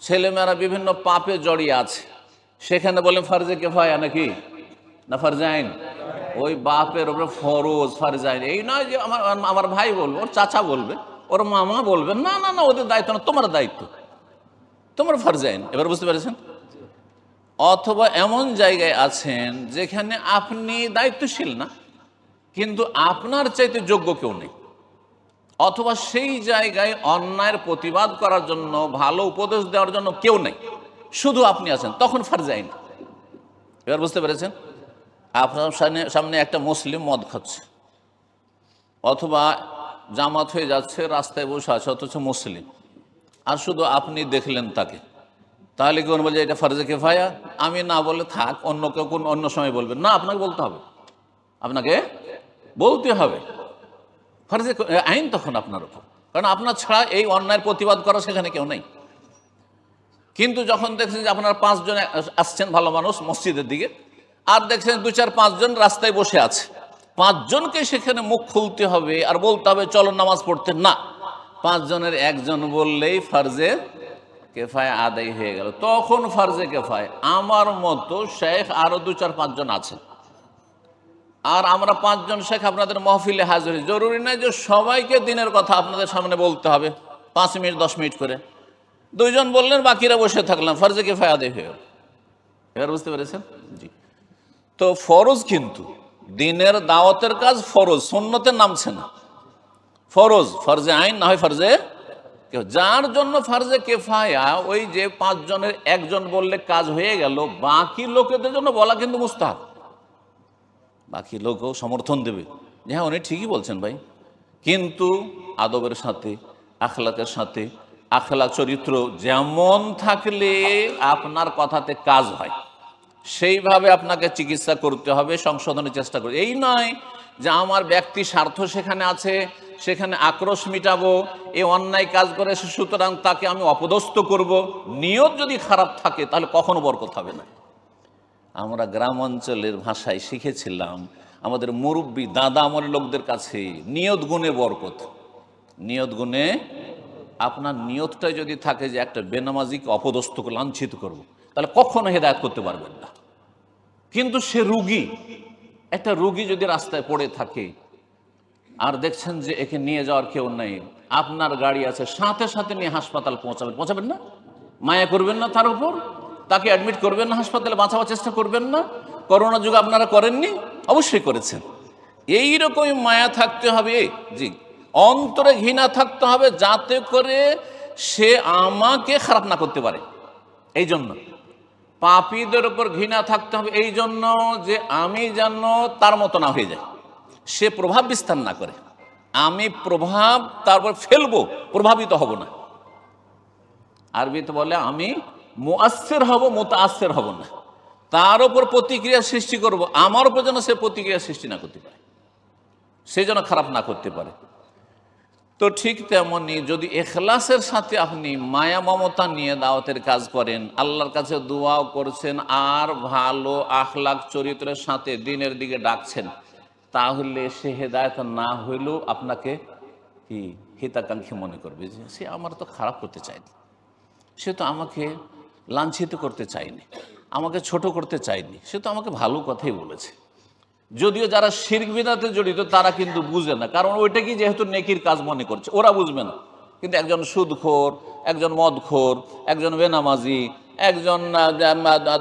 ছেলেমেয়েরা বিভিন্ন পাপে জড়িয়ে আছে সেখানে বলেন ফার্জে কে ভাই নাকি না ফার আইন ওই বাপের ওপরে ফরজ ফারজাইন এই নয় যে আমার আমার ভাই বলবে ওর চাচা বলবে ওর মামা বলবে না না না ওদের দায়িত্ব না তোমার দায়িত্ব তোমার ফারজাইন এবার বুঝতে পেরেছেন অথবা এমন জায়গায় আছেন যেখানে আপনি দায়িত্বশীল না কিন্তু আপনার চাইতে যোগ্য কেউ নেই অথবা সেই জায়গায় অন্যায়ের প্রতিবাদ করার জন্য ভালো উপদেশ দেওয়ার জন্য কেউ নেই শুধু আপনি আছেন তখন ফারজাইন এবার বুঝতে পেরেছেন আপনার সামনে সামনে একটা মুসলিম মদ খাচ্ছে অথবা জামাত হয়ে যাচ্ছে রাস্তায় বসে আছে অথচ মুসলিম আর শুধু আপনি দেখলেন তাকে তাহলে কি বলবে এটা কে ভাইয়া আমি না বলে থাক অন্য কেউ কোন অন্য সময় বলবেন না আপনাকে বলতে হবে আপনাকে বলতে হবে ফরজে আইন তখন আপনার উপর কারণ আপনার ছাড়া এই অন্যায়ের প্রতিবাদ করা সেখানে কেউ নেই কিন্তু যখন দেখছেন যে আপনার পাঁচজন আসছেন ভালো মানুষ মসজিদের দিকে আর দেখছেন দু চার পাঁচজন রাস্তায় বসে আছে পাঁচজনকে সেখানে মুখ খুলতে হবে আর বলতে হবে চলো নামাজ পড়তে না পাঁচজনের একজন বললেই ফার্জে কেফায় আদায় হয়ে গেল তখন ফার্জে কেফায় আমার মতো শেখ আরও দু চার পাঁচজন আছে আর আমরা পাঁচজন শেখ আপনাদের মহফিলে হাজির জরুরি নাই যে সবাইকে দিনের কথা আপনাদের সামনে বলতে হবে পাঁচ মিনিট দশ মিনিট করে দুইজন বললেন বাকিরা বসে থাকলাম ফার্জে কেফায় আদায় হয়ে গেল এবার বুঝতে পেরেছেন জি তো ফরজ কিন্তু দিনের দাওয়াতের কাজ ফরজ সন্ন্যতের নামছে না ফরজ ফরজে আইন না হয় ফরজে কেউ যার জন্য ফার্জে কেফায়া ওই যে পাঁচজনের একজন বললে কাজ হয়ে গেল বাকি লোকেদের জন্য বলা কিন্তু মুস্তাহ বাকি লোকও সমর্থন দেবে হ্যাঁ উনি ঠিকই বলছেন ভাই কিন্তু আদবের সাথে আখলাকের সাথে আখলা চরিত্র যেমন থাকলে আপনার কথাতে কাজ হয় সেইভাবে আপনাকে চিকিৎসা করতে হবে সংশোধনের চেষ্টা করতে এই নয় যে আমার ব্যক্তি স্বার্থ সেখানে আছে সেখানে আক্রোশ মিটাবো এ অন্যায় কাজ করে সুতরাং তাকে আমি অপদস্থ করব নিয়ত যদি খারাপ থাকে তাহলে কখনো বরকত হবে না আমরা গ্রাম অঞ্চলের ভাষায় শিখেছিলাম আমাদের মুরব্বী দাদা আমার লোকদের কাছে নিয়ত গুণে বরকত নিয়ত গুণে আপনার নিয়তটাই যদি থাকে যে একটা বেনামাজিকে অপদস্থ লাঞ্ছিত করব। তাহলে কখনো হেদায়ত করতে পারবেন না কিন্তু সে রুগী একটা রুগী যদি রাস্তায় পড়ে থাকে আর দেখছেন যে একে নিয়ে যাওয়ার কেউ নেই আপনার গাড়ি আছে সাথে সাথে নিয়ে হাসপাতাল পৌঁছাবেন পৌঁছাবেন না মায়া করবেন না তার উপর তাকে অ্যাডমিট করবেন না হাসপাতালে বাঁচাবার চেষ্টা করবেন না করোনা যুগ আপনারা করেননি অবশ্যই করেছেন এই রকমই মায়া থাকতে হবে জি অন্তরে ঘৃণা থাকতে হবে যাতে করে সে আমাকে খারাপ না করতে পারে এই জন্য পাপীদের ওপর ঘৃণা থাকতে হবে এই জন্য যে আমি যেন তার মতো না হয়ে যায় সে প্রভাব বিস্তার না করে আমি প্রভাব তারপর ফেলবো প্রভাবিত হব না আরবিতে বলে আমি মোয়াসের হব আসের হব না তার ওপর প্রতিক্রিয়া সৃষ্টি করব আমার উপর যেন সে প্রতিক্রিয়া সৃষ্টি না করতে পারে সে যেন খারাপ না করতে পারে তো ঠিক তেমনি যদি এখলাসের সাথে আপনি মায়া মমতা নিয়ে দাওয়াতের কাজ করেন আল্লাহর কাছে দোয়াও করছেন আর ভালো আখলাখ চরিত্রের সাথে দিনের দিকে ডাকছেন তাহলে সে হেদায়ত না হইলেও আপনাকে কি হিতাকাঙ্ক্ষী মনে করবে যে সে আমার তো খারাপ করতে চায়নি সে তো আমাকে লাঞ্ছিত করতে চায়নি আমাকে ছোট করতে চায়নি সে তো আমাকে ভালো কথাই বলেছে যদিও যারা শির্ক বিদাতে জড়িত তারা কিন্তু বুঝে না কারণ ওইটা কি যেহেতু নেকির কাজ মনে করছে ওরা বুঝবে না কিন্তু একজন সুদখোর একজন মদখোর একজন বেনামাজি একজন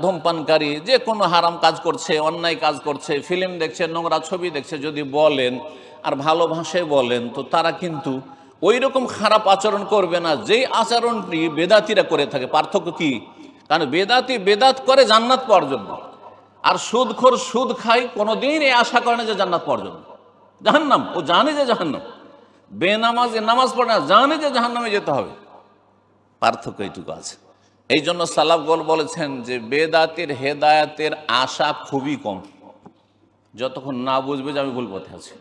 ধূমপানকারী যে কোনো হারাম কাজ করছে অন্যায় কাজ করছে ফিল্ম দেখছে নোংরা ছবি দেখছে যদি বলেন আর ভালো ভাষায় বলেন তো তারা কিন্তু ওই রকম খারাপ আচরণ করবে না যেই আচরণটি বেদাতিরা করে থাকে পার্থক্য কি কারণ বেদাতি বেদাত করে জান্নাত পাওয়ার জন্য আর সুদখোর সুদ খাই কোনোদিন এই আশা করে না যে জান্নাত পর্যন্ত জাহান্নাম ও জানে যে জাহান্নাম বেনামাজ এ নামাজ পড়ে না জানে যে জাহান্নামে যেতে হবে পার্থক্য এইটুকু আছে এই জন্য সালাফগল বলেছেন যে বেদাতের হেদায়াতের আশা খুবই কম যতক্ষণ না বুঝবে যে আমি ভুল পথে আছি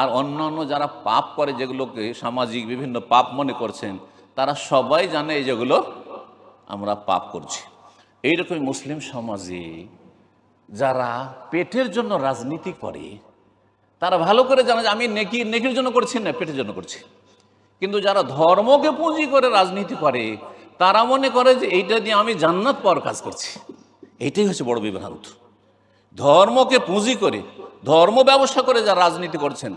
আর অন্যান্য যারা পাপ করে যেগুলোকে সামাজিক বিভিন্ন পাপ মনে করছেন তারা সবাই জানে এই যেগুলো আমরা পাপ করছি এইরকম মুসলিম সমাজে যারা পেটের জন্য রাজনীতি করে তারা ভালো করে জানা যে আমি নেকি নেকির জন্য করছি না পেটের জন্য করছি কিন্তু যারা ধর্মকে পুঁজি করে রাজনীতি করে তারা মনে করে যে এইটা দিয়ে আমি জান্নাত পাওয়ার কাজ করছি এইটাই হচ্ছে বড় বিভ্রান্ত ধর্মকে পুঁজি করে ধর্ম ব্যবসা করে যারা রাজনীতি করছেন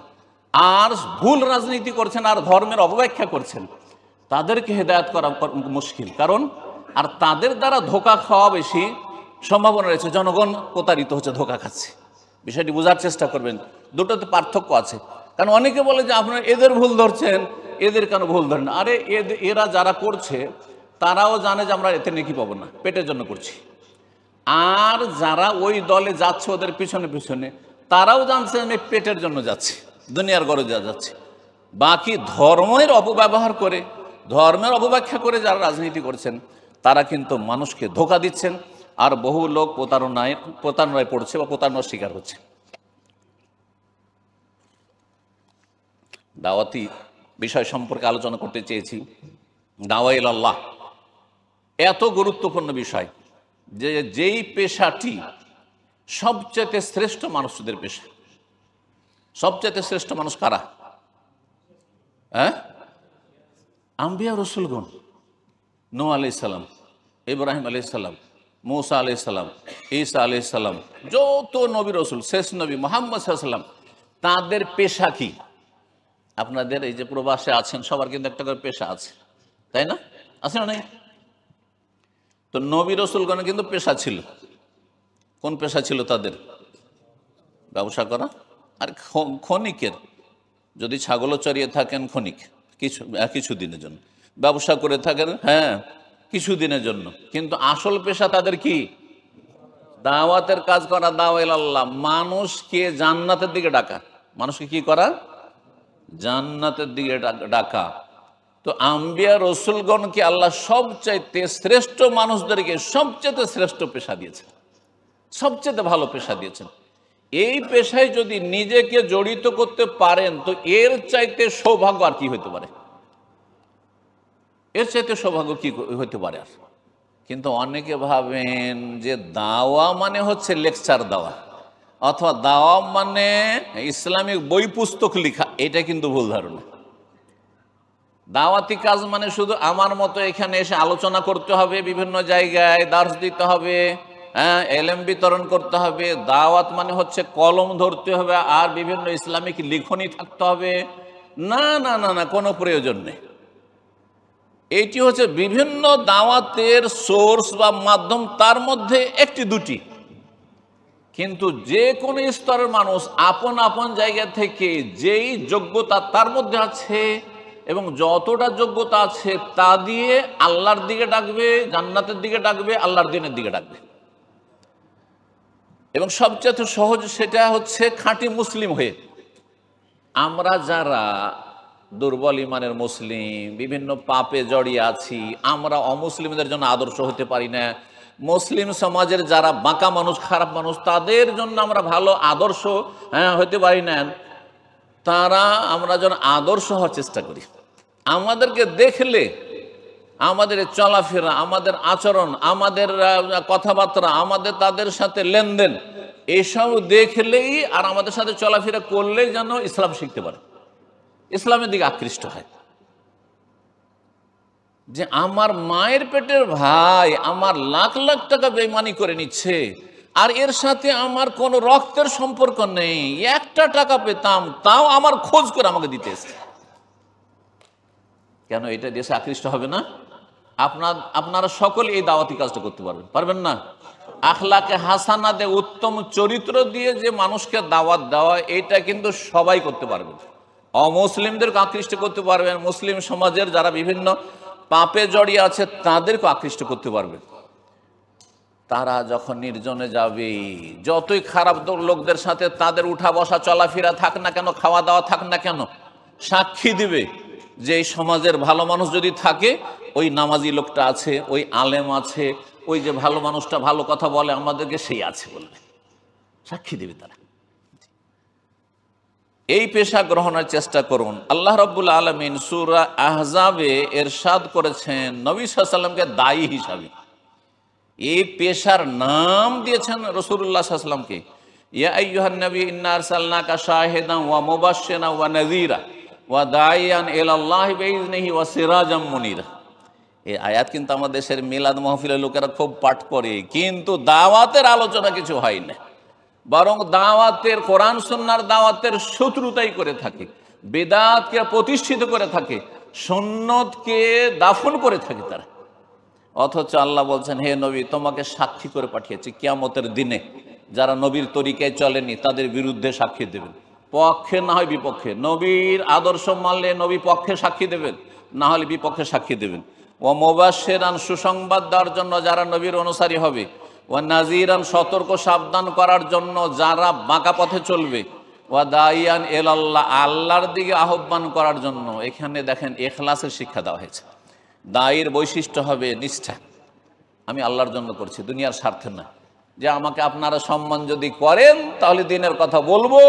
আর ভুল রাজনীতি করছেন আর ধর্মের অবব্যাখ্যা করছেন তাদেরকে হেদায়ত করা মুশকিল কারণ আর তাদের দ্বারা ধোকা খাওয়া বেশি সম্ভাবনা রয়েছে জনগণ প্রতারিত হচ্ছে ধোকা খাচ্ছে বিষয়টি বোঝার চেষ্টা করবেন দুটোতে পার্থক্য আছে কারণ অনেকে বলে যে আপনারা এদের ভুল ধরছেন এদের কেন ভুল ধরেন আরে এরা যারা করছে তারাও জানে যে আমরা এতে নেকি পাবো না পেটের জন্য করছি আর যারা ওই দলে যাচ্ছে ওদের পিছনে পিছনে তারাও জানছে আমি পেটের জন্য যাচ্ছি দুনিয়ার গড়ে যা যাচ্ছে বাকি ধর্মের অপব্যবহার করে ধর্মের অপব্যাখ্যা করে যারা রাজনীতি করছেন তারা কিন্তু মানুষকে ধোকা দিচ্ছেন আর বহু লোক প্রতারণায় প্রতারণায় পড়ছে বা প্রতারণার শিকার হচ্ছে দাওয়াতি বিষয় সম্পর্কে আলোচনা করতে চেয়েছি দাওয়াইল আল্লাহ এত গুরুত্বপূর্ণ বিষয় যে যেই পেশাটি সবচেয়ে শ্রেষ্ঠ মানুষদের পেশা সবচেয়ে শ্রেষ্ঠ মানুষ কারা হ্যাঁ আম্বিয়া রসুলগণ নো আলাইসাল্লাম ইব্রাহিম আলাইসাল্লাম মৌসা আলি সাল্লাম ঈসা আলি সাল্লাম যত নবী রসুল শেষ নবী মোহাম্মদ সাল্লাম তাদের পেশা কি আপনাদের এই যে প্রবাসে আছেন সবার কিন্তু একটা করে পেশা আছে তাই না আছে না নাই তো নবী রসুলগণের কিন্তু পেশা ছিল কোন পেশা ছিল তাদের ব্যবসা করা আর ক্ষণিকের যদি ছাগলও চড়িয়ে থাকেন ক্ষণিক কিছু কিছু দিনের জন্য ব্যবসা করে থাকেন হ্যাঁ কিছুদিনের জন্য কিন্তু আসল পেশা তাদের কি দাওয়াতের কাজ করা দাওয়াল্লাহ মানুষকে জান্নাতের দিকে ডাকা মানুষকে কি করা জান্নাতের দিকে ডাকা তো আম্বিয়া রসুলগণকে আল্লাহ সবচাইতে শ্রেষ্ঠ মানুষদেরকে সবচেয়ে শ্রেষ্ঠ পেশা দিয়েছেন সবচেয়ে ভালো পেশা দিয়েছেন এই পেশায় যদি নিজেকে জড়িত করতে পারেন তো এর চাইতে সৌভাগ্য আর কি হতে পারে এর চাইতে সৌভাগ্য কি হতে পারে আর কিন্তু অনেকে ভাবেন যে দাওয়া মানে হচ্ছে লেকচার দেওয়া অথবা দাওয়া মানে ইসলামিক বই পুস্তক লেখা এটা কিন্তু ভুল ধারণা দাওয়াতি কাজ মানে শুধু আমার মতো এখানে এসে আলোচনা করতে হবে বিভিন্ন জায়গায় দার্স দিতে হবে হ্যাঁ এলএম বিতরণ করতে হবে দাওয়াত মানে হচ্ছে কলম ধরতে হবে আর বিভিন্ন ইসলামিক লিখনই থাকতে হবে না না না না কোনো প্রয়োজন নেই এটি হচ্ছে বিভিন্ন দাওয়াতের সোর্স বা মাধ্যম তার মধ্যে একটি দুটি কিন্তু যে কোনো স্তরের মানুষ আপন আপন জায়গা থেকে যেই যোগ্যতা তার মধ্যে আছে এবং যতটা যোগ্যতা আছে তা দিয়ে আল্লাহর দিকে ডাকবে জান্নাতের দিকে ডাকবে আল্লাহর দিনের দিকে ডাকবে এবং সবচেয়ে সহজ সেটা হচ্ছে খাঁটি মুসলিম হয়ে আমরা যারা দুর্বল ইমানের মুসলিম বিভিন্ন পাপে জড়িয়ে আছি আমরা অমুসলিমদের জন্য আদর্শ হতে পারি না মুসলিম সমাজের যারা বাঁকা মানুষ খারাপ মানুষ তাদের জন্য আমরা ভালো আদর্শ হ্যাঁ হতে পারি না তারা আমরা যেন আদর্শ হওয়ার চেষ্টা করি আমাদেরকে দেখলে আমাদের চলাফেরা আমাদের আচরণ আমাদের কথাবার্তা আমাদের তাদের সাথে লেনদেন এসব দেখলেই আর আমাদের সাথে চলাফেরা করলেই যেন ইসলাম শিখতে পারে ইসলামের দিকে আকৃষ্ট হয় যে আমার মায়ের পেটের ভাই আমার লাখ লাখ টাকা বেমানি করে নিচ্ছে আর এর সাথে আমার কোন রক্তের সম্পর্ক নেই একটা টাকা পেতাম তাও আমার খোঁজ করে আমাকে দিতে এসছে কেন এটা দেশে আকৃষ্ট হবে না আপনার আপনারা সকলে এই দাওয়াতি কাজটা করতে পারবেন পারবেন না আখলাকে হাসানা দে উত্তম চরিত্র দিয়ে যে মানুষকে দাওয়াত দেওয়া এটা কিন্তু সবাই করতে পারবে অমুসলিমদেরকে আকৃষ্ট করতে পারবেন মুসলিম সমাজের যারা বিভিন্ন পাপে জড়িয়ে আছে তাদেরকে আকৃষ্ট করতে পারবেন তারা যখন নির্জনে যাবে যতই খারাপ লোকদের সাথে তাদের উঠা বসা চলাফেরা থাক না কেন খাওয়া দাওয়া থাক না কেন সাক্ষী দিবে যে এই সমাজের ভালো মানুষ যদি থাকে ওই নামাজি লোকটা আছে ওই আলেম আছে ওই যে ভালো মানুষটা ভালো কথা বলে আমাদেরকে সেই আছে বলবে সাক্ষী দিবে তারা এই পেশা গ্রহণের চেষ্টা করুন আল্লাহ রব্বুল আলমিন সুরা আহজাবে এরশাদ করেছেন নবী সাল্লামকে দায়ী হিসাবে এই পেশার নাম দিয়েছেন রসুল্লাহ সাল্লামকে এই আয়াত কিন্তু আমাদের দেশের মিলাদ মহফিলের লোকেরা খুব পাঠ করে কিন্তু দাওয়াতের আলোচনা কিছু হয় না বরং দাওয়াতের কোরআন সন্ন্যার দাওয়াতের শত্রুতাই করে থাকে বেদাতকে প্রতিষ্ঠিত করে থাকে সন্ন্যতকে দাফন করে থাকে তারা অথচ আল্লাহ বলছেন হে নবী তোমাকে সাক্ষী করে পাঠিয়েছি কিয়ামতের দিনে যারা নবীর তরিকায় চলেনি তাদের বিরুদ্ধে সাক্ষী দেবেন পক্ষে না হয় বিপক্ষে নবীর আদর্শ মানলে নবী পক্ষে সাক্ষী দেবেন না হলে বিপক্ষে সাক্ষী দেবেন ও মোবাসের সুসংবাদ দেওয়ার জন্য যারা নবীর অনুসারী হবে ও নাজিরান সতর্ক সাবধান করার জন্য যারা বাঁকা পথে চলবে ও দায়ান এল আল্লাহ আল্লাহর দিকে আহ্বান করার জন্য এখানে দেখেন এখলাসের শিক্ষা দেওয়া হয়েছে দায়ের বৈশিষ্ট্য হবে নিষ্ঠা আমি আল্লাহর জন্য করছি দুনিয়ার স্বার্থে না যে আমাকে আপনারা সম্মান যদি করেন তাহলে দিনের কথা বলবো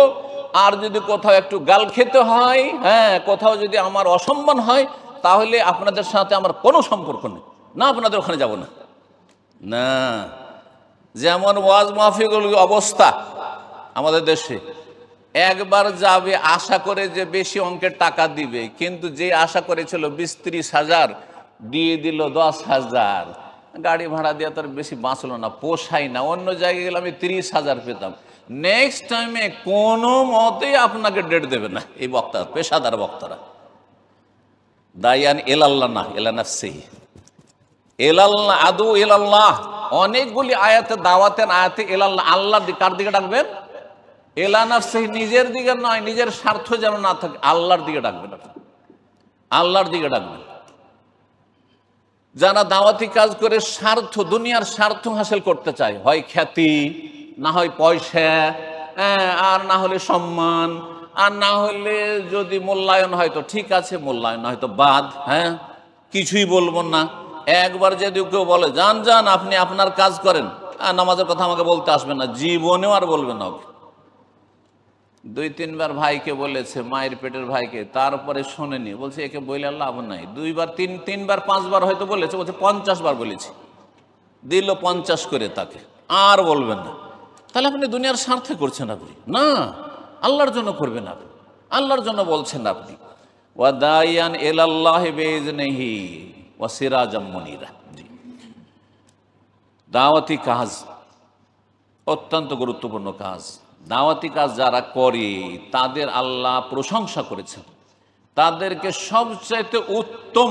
আর যদি কোথাও একটু গাল খেতে হয় হ্যাঁ কোথাও যদি আমার অসম্মান হয় তাহলে আপনাদের সাথে আমার কোনো সম্পর্ক নেই না আপনাদের ওখানে যাব না না যেমন ওয়াজ মাহফিল অবস্থা আমাদের দেশে একবার যাবে আশা করে যে বেশি অঙ্কের টাকা দিবে কিন্তু যে আশা করেছিল বিশ ত্রিশ হাজার দিয়ে দিল দশ হাজার গাড়ি ভাড়া দিয়ে তার বেশি বাঁচলো না পোষাই না অন্য জায়গায় গেলে আমি তিরিশ হাজার পেতাম নেক্সট টাইমে কোনো মতেই আপনাকে ডেট দেবে না এই বক্তার পেশাদার বক্তারা দায়ান এলাল্লা না এলানাফসেহি এলাল্লা আদু এলাল্লাহ অনেকগুলি আয়াতে দাওয়াতেন আয়াতে এলাল আল্লাহ কার দিকে ডাকবেন এলানার সেই নিজের দিকে নয় নিজের স্বার্থ যেন না থাকে আল্লাহর দিকে ডাকবেন আল্লাহর দিকে ডাকবেন যারা দাওয়াতি কাজ করে স্বার্থ দুনিয়ার স্বার্থ হাসিল করতে চায় হয় খ্যাতি না হয় পয়সা হ্যাঁ, আর না হলে সম্মান আর না হলে যদি মূল্যায়ন হয় তো ঠিক আছে মূল্যায়ন হয়তো বাদ হ্যাঁ কিছুই বলবো না একবার যদি কেউ বলে যান যান আপনি আপনার কাজ করেন আর নামাজের কথা আমাকে বলতে আসবেন না জীবনেও আর বলবেন না দুই তিনবার ভাইকে বলেছে মায়ের পেটের ভাইকে তারপরে শোনেনি বলছে একে বইলে লাভ নাই দুইবার তিন তিনবার পাঁচবার হয়তো বলেছে বলছে পঞ্চাশ বার বলেছি দিল পঞ্চাশ করে তাকে আর বলবেন না তাহলে আপনি দুনিয়ার স্বার্থে করছেন আপনি না আল্লাহর জন্য করবেন আপনি আল্লাহর জন্য বলছেন আপনি ওয়া দায়ান বেজ নেহি ও সিরাজম মনিরা জি দাওয়াতি কাজ অত্যন্ত গুরুত্বপূর্ণ কাজ দাওয়াতি কাজ যারা করে তাদের আল্লাহ প্রশংসা করেছেন তাদেরকে সবচাইতে উত্তম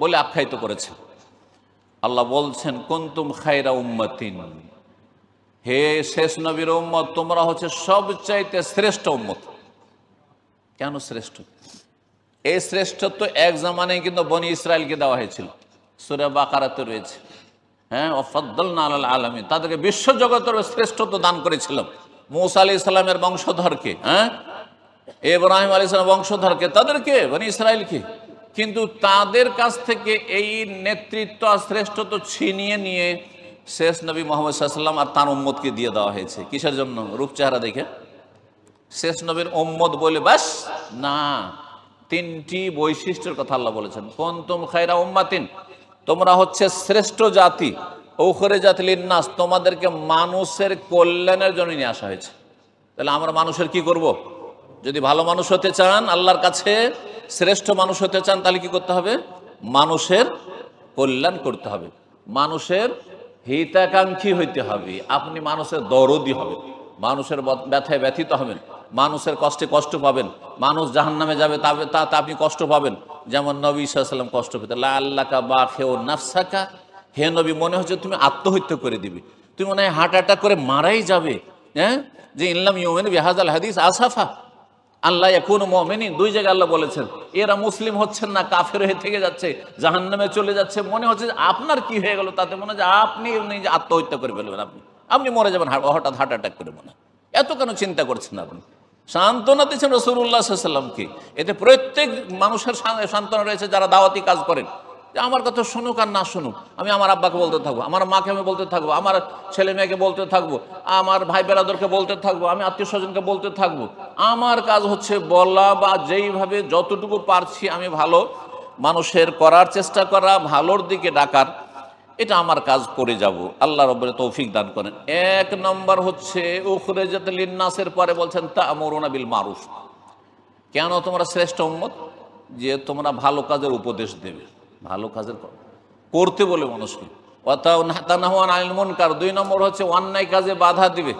বলে আখ্যায়িত করেছেন আল্লাহ বলছেন কন্তুম খায়রা উম্মতিন হে শেষ নবীর উম্মত তোমরা হচ্ছে সবচাইতে শ্রেষ্ঠ উম্মত কেন শ্রেষ্ঠ এই শ্রেষ্ঠত্ব এক জামানে কিন্তু বনি ইসরায়েলকে দেওয়া হয়েছিল সুরে বাকারাতে রয়েছে হ্যাঁ অফদ্দল নাল আলমী তাদেরকে বিশ্বজগতের শ্রেষ্ঠত্ব দান করেছিলাম মৌসা আলি ইসলামের বংশধরকে হ্যাঁ এব্রাহিম আলী ইসলাম বংশধরকে তাদেরকে বনি ইসরায়েলকে কিন্তু তাদের কাছ থেকে এই নেতৃত্ব আর শ্রেষ্ঠত্ব ছিনিয়ে নিয়ে শেষ নবী মোহাম্মদ সাল্লাম আর তার উম্মদকে দিয়ে দেওয়া হয়েছে কিসের জন্য রূপচেহারা দেখে শেষ নবীর ওম্মদ বলে বাস না তিনটি বৈশিষ্ট্যের কথা আল্লাহ বলেছেন কোন তুম খাইরা উম্মাতিন তোমরা হচ্ছে শ্রেষ্ঠ জাতি ওখরে জাতলিন নাস তোমাদেরকে মানুষের কল্যাণের জন্য নিয়ে আসা হয়েছে তাহলে আমরা মানুষের কি করব। যদি ভালো মানুষ হতে চান আল্লাহর কাছে শ্রেষ্ঠ মানুষ হতে চান তাহলে কি করতে হবে মানুষের কল্যাণ করতে হবে মানুষের হিতাকাঙ্ক্ষী হইতে হবে আপনি মানুষের দরদি হবে মানুষের ব্যথায় ব্যথিত হবেন মানুষের কষ্টে কষ্ট পাবেন মানুষ জাহান নামে যাবে তা আপনি কষ্ট পাবেন যেমন নবী সাল্লাম কষ্ট পেতে লা বা খেও নাফসাকা হে নবী মনে হচ্ছে তুমি আত্মহত্যা করে দিবে তুমি মনে হয় হার্ট অ্যাটাক করে মারাই যাবে হ্যাঁ যে ইনলাম ইউমেন বেহাজ আল হাদিস আসাফা আল্লাহ এখন মমেনি দুই জায়গায় আল্লাহ বলেছেন এরা মুসলিম হচ্ছেন না কাফের হয়ে থেকে যাচ্ছে জাহান নামে চলে যাচ্ছে মনে হচ্ছে আপনার কি হয়ে গেল তাতে মনে হচ্ছে আপনি নিজে আত্মহত্যা করে ফেলবেন আপনি আপনি মরে যাবেন হঠাৎ হার্ট অ্যাটাক করে মনে এত কেন চিন্তা করছেন আপনি সান্ত্বনা দিয়েছেন রসুল্লাহ সাল্লামকে এতে প্রত্যেক মানুষের সান্ত্বনা রয়েছে যারা দাওয়াতি কাজ করেন যে আমার কথা শুনুক আর না শুনুক আমি আমার আব্বাকে বলতে থাকবো আমার মাকে আমি বলতে থাকবো আমার ছেলে মেয়েকে বলতে থাকবো আমার ভাই বেড়াদেরকে বলতে থাকবো আমি আত্মীয় স্বজনকে বলতে থাকবো আমার কাজ হচ্ছে বলা বা যেইভাবে যতটুকু পারছি আমি ভালো মানুষের করার চেষ্টা করা ভালোর দিকে ডাকার এটা আমার কাজ করে যাব আল্লাহ রব্বরে তৌফিক দান করেন এক নম্বর হচ্ছে উখরে নাসের পরে বলছেন তা আমরুনা বিল মারুফ কেন তোমরা শ্রেষ্ঠ উন্মত যে তোমরা ভালো কাজের উপদেশ দেবে ভালো কাজের করতে বলে মানুষকে অতাহওয়ান আইল মনকার দুই নম্বর হচ্ছে অন্যায় কাজে বাধা দিবে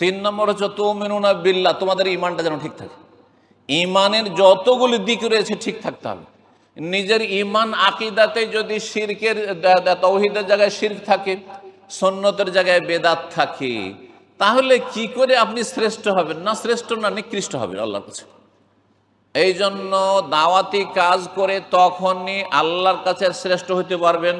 তিন নম্বর হচ্ছে তো মেনুনা বিল্লা তোমাদের ইমানটা যেন ঠিক থাকে ইমানের যতগুলি দিক রয়েছে ঠিক থাকতে হবে নিজের ইমান আকিদাতে যদি শির্কের তৌহিদের জায়গায় শির্ক থাকে সন্ন্যতের জায়গায় বেদাত থাকে তাহলে কি করে আপনি শ্রেষ্ঠ হবেন না শ্রেষ্ঠ না নিকৃষ্ট হবেন আল্লাহর কাছে এই জন্য দাওয়াতি কাজ করে তখনই আল্লাহর কাছে শ্রেষ্ঠ হতে পারবেন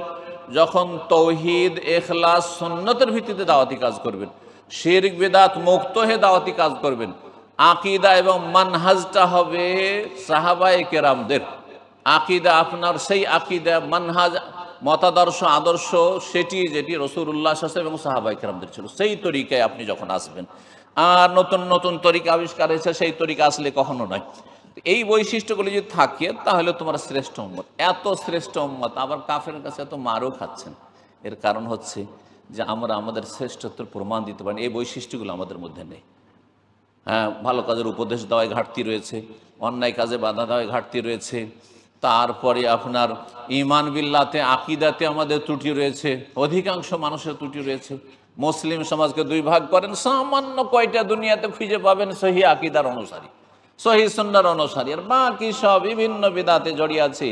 যখন তৌহিদ এখলাস সন্ন্যতের ভিত্তিতে দাওয়াতি কাজ করবেন শিরক বেদাত মুক্ত হয়ে দাওয়াতি কাজ করবেন আকিদা এবং মানহাজটা হবে সাহাবাই কেরামদের আকিদা আপনার সেই আকিদা মানহাজ মতাদর্শ আদর্শ সেটি যেটি রসুল্লাহ সাহেব এবং সাহাবাই কেরামদের ছিল সেই তরিকায় আপনি যখন আসবেন আর নতুন নতুন তরিকা আবিষ্কার হয়েছে সেই তরিকা আসলে কখনো নয় এই বৈশিষ্ট্যগুলি যদি থাকে তাহলে তোমার শ্রেষ্ঠ উম্মত এত শ্রেষ্ঠ উম্মত আবার কাফের কাছে এত মারও খাচ্ছেন এর কারণ হচ্ছে যে আমরা আমাদের শ্রেষ্ঠত্বের প্রমাণ দিতে পারি এই বৈশিষ্ট্যগুলো আমাদের মধ্যে নেই হ্যাঁ ভালো কাজের উপদেশ দেওয়ায় ঘাটতি রয়েছে অন্যায় কাজে বাধা দেওয়ায় ঘাটতি রয়েছে তারপরে আপনার ইমান বিল্লাতে আকিদাতে আমাদের ত্রুটি রয়েছে অধিকাংশ মানুষের ত্রুটি রয়েছে মুসলিম সমাজকে দুই ভাগ করেন সামান্য কয়টা দুনিয়াতে খুঁজে পাবেন সহি আকিদার অনুসারী সহি সন্ন্যার অনুসারী আর বাকি সব বিভিন্ন বিদাতে জড়িয়ে আছে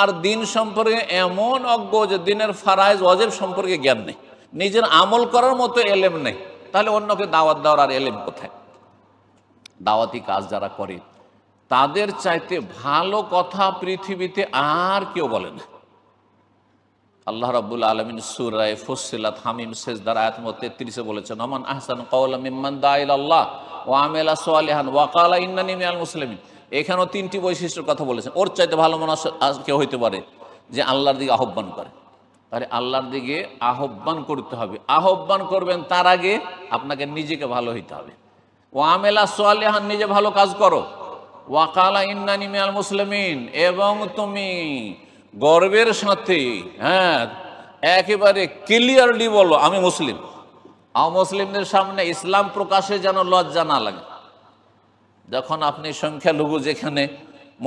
আর দিন সম্পর্কে এমন অজ্ঞ যে দিনের ফারাইজ অজেব সম্পর্কে জ্ঞান নেই নিজের আমল করার মতো এলেম নেই তাহলে অন্যকে দাওয়াত দেওয়ার আর এলেম কোথায় দাওয়াতি কাজ যারা করে তাদের চাইতে ভালো কথা পৃথিবীতে আর কেউ বলে না আল্লাহ রাবুল আলমিন সুরায় ফসিলাত হামিম শেষদার আয়াতমত তেত্রিশে বলেছেন অমান আহসান কৌলামিমান দাইল আল্লাহ ও আমেলা সোয়ালিহান ওয়াকালা ইন্নানি মিয়াল মুসলিমিন এখানেও তিনটি বৈশিষ্ট্যের কথা বলেছেন ওর চাইতে ভালো মানুষ কেউ হইতে পারে যে আল্লাহর দিকে আহ্বান করে তাহলে আল্লাহর দিকে আহ্বান করতে হবে আহ্বান করবেন তার আগে আপনাকে নিজেকে ভালো হইতে হবে ও আমেলা সোয়ালিহান নিজে ভালো কাজ করো ওয়াকালা ইন্নানি মিয়াল মুসলিমিন এবং তুমি গর্বের সাথে হ্যাঁ একেবারে ক্লিয়ারলি বলো আমি মুসলিম আও মুসলিমদের সামনে ইসলাম প্রকাশে যেন লজ্জা না লাগে যখন আপনি সংখ্যালঘু যেখানে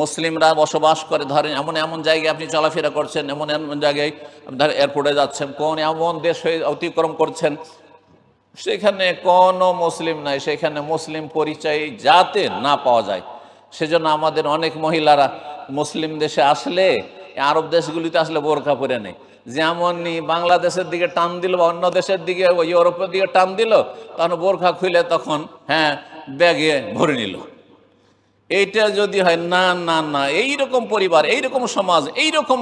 মুসলিমরা বসবাস করে ধরেন এমন এমন জায়গায় আপনি চলাফেরা করছেন এমন এমন জায়গায় ধর এয়ারপোর্টে যাচ্ছেন কোন এমন দেশ হয়ে অতিক্রম করছেন সেখানে কোনো মুসলিম নাই সেখানে মুসলিম পরিচয় যাতে না পাওয়া যায় সেজন্য আমাদের অনেক মহিলারা মুসলিম দেশে আসলে আরব দেশগুলিতে আসলে বোরখা পরে নেই যেমনই বাংলাদেশের দিকে টান দিল বা অন্য দেশের দিকে ইউরোপের দিকে টান দিল তখন বোরখা খুলে তখন হ্যাঁ ব্যাগে ভরে নিল এইটা যদি হয় না না না এই রকম পরিবার এই রকম সমাজ এই রকম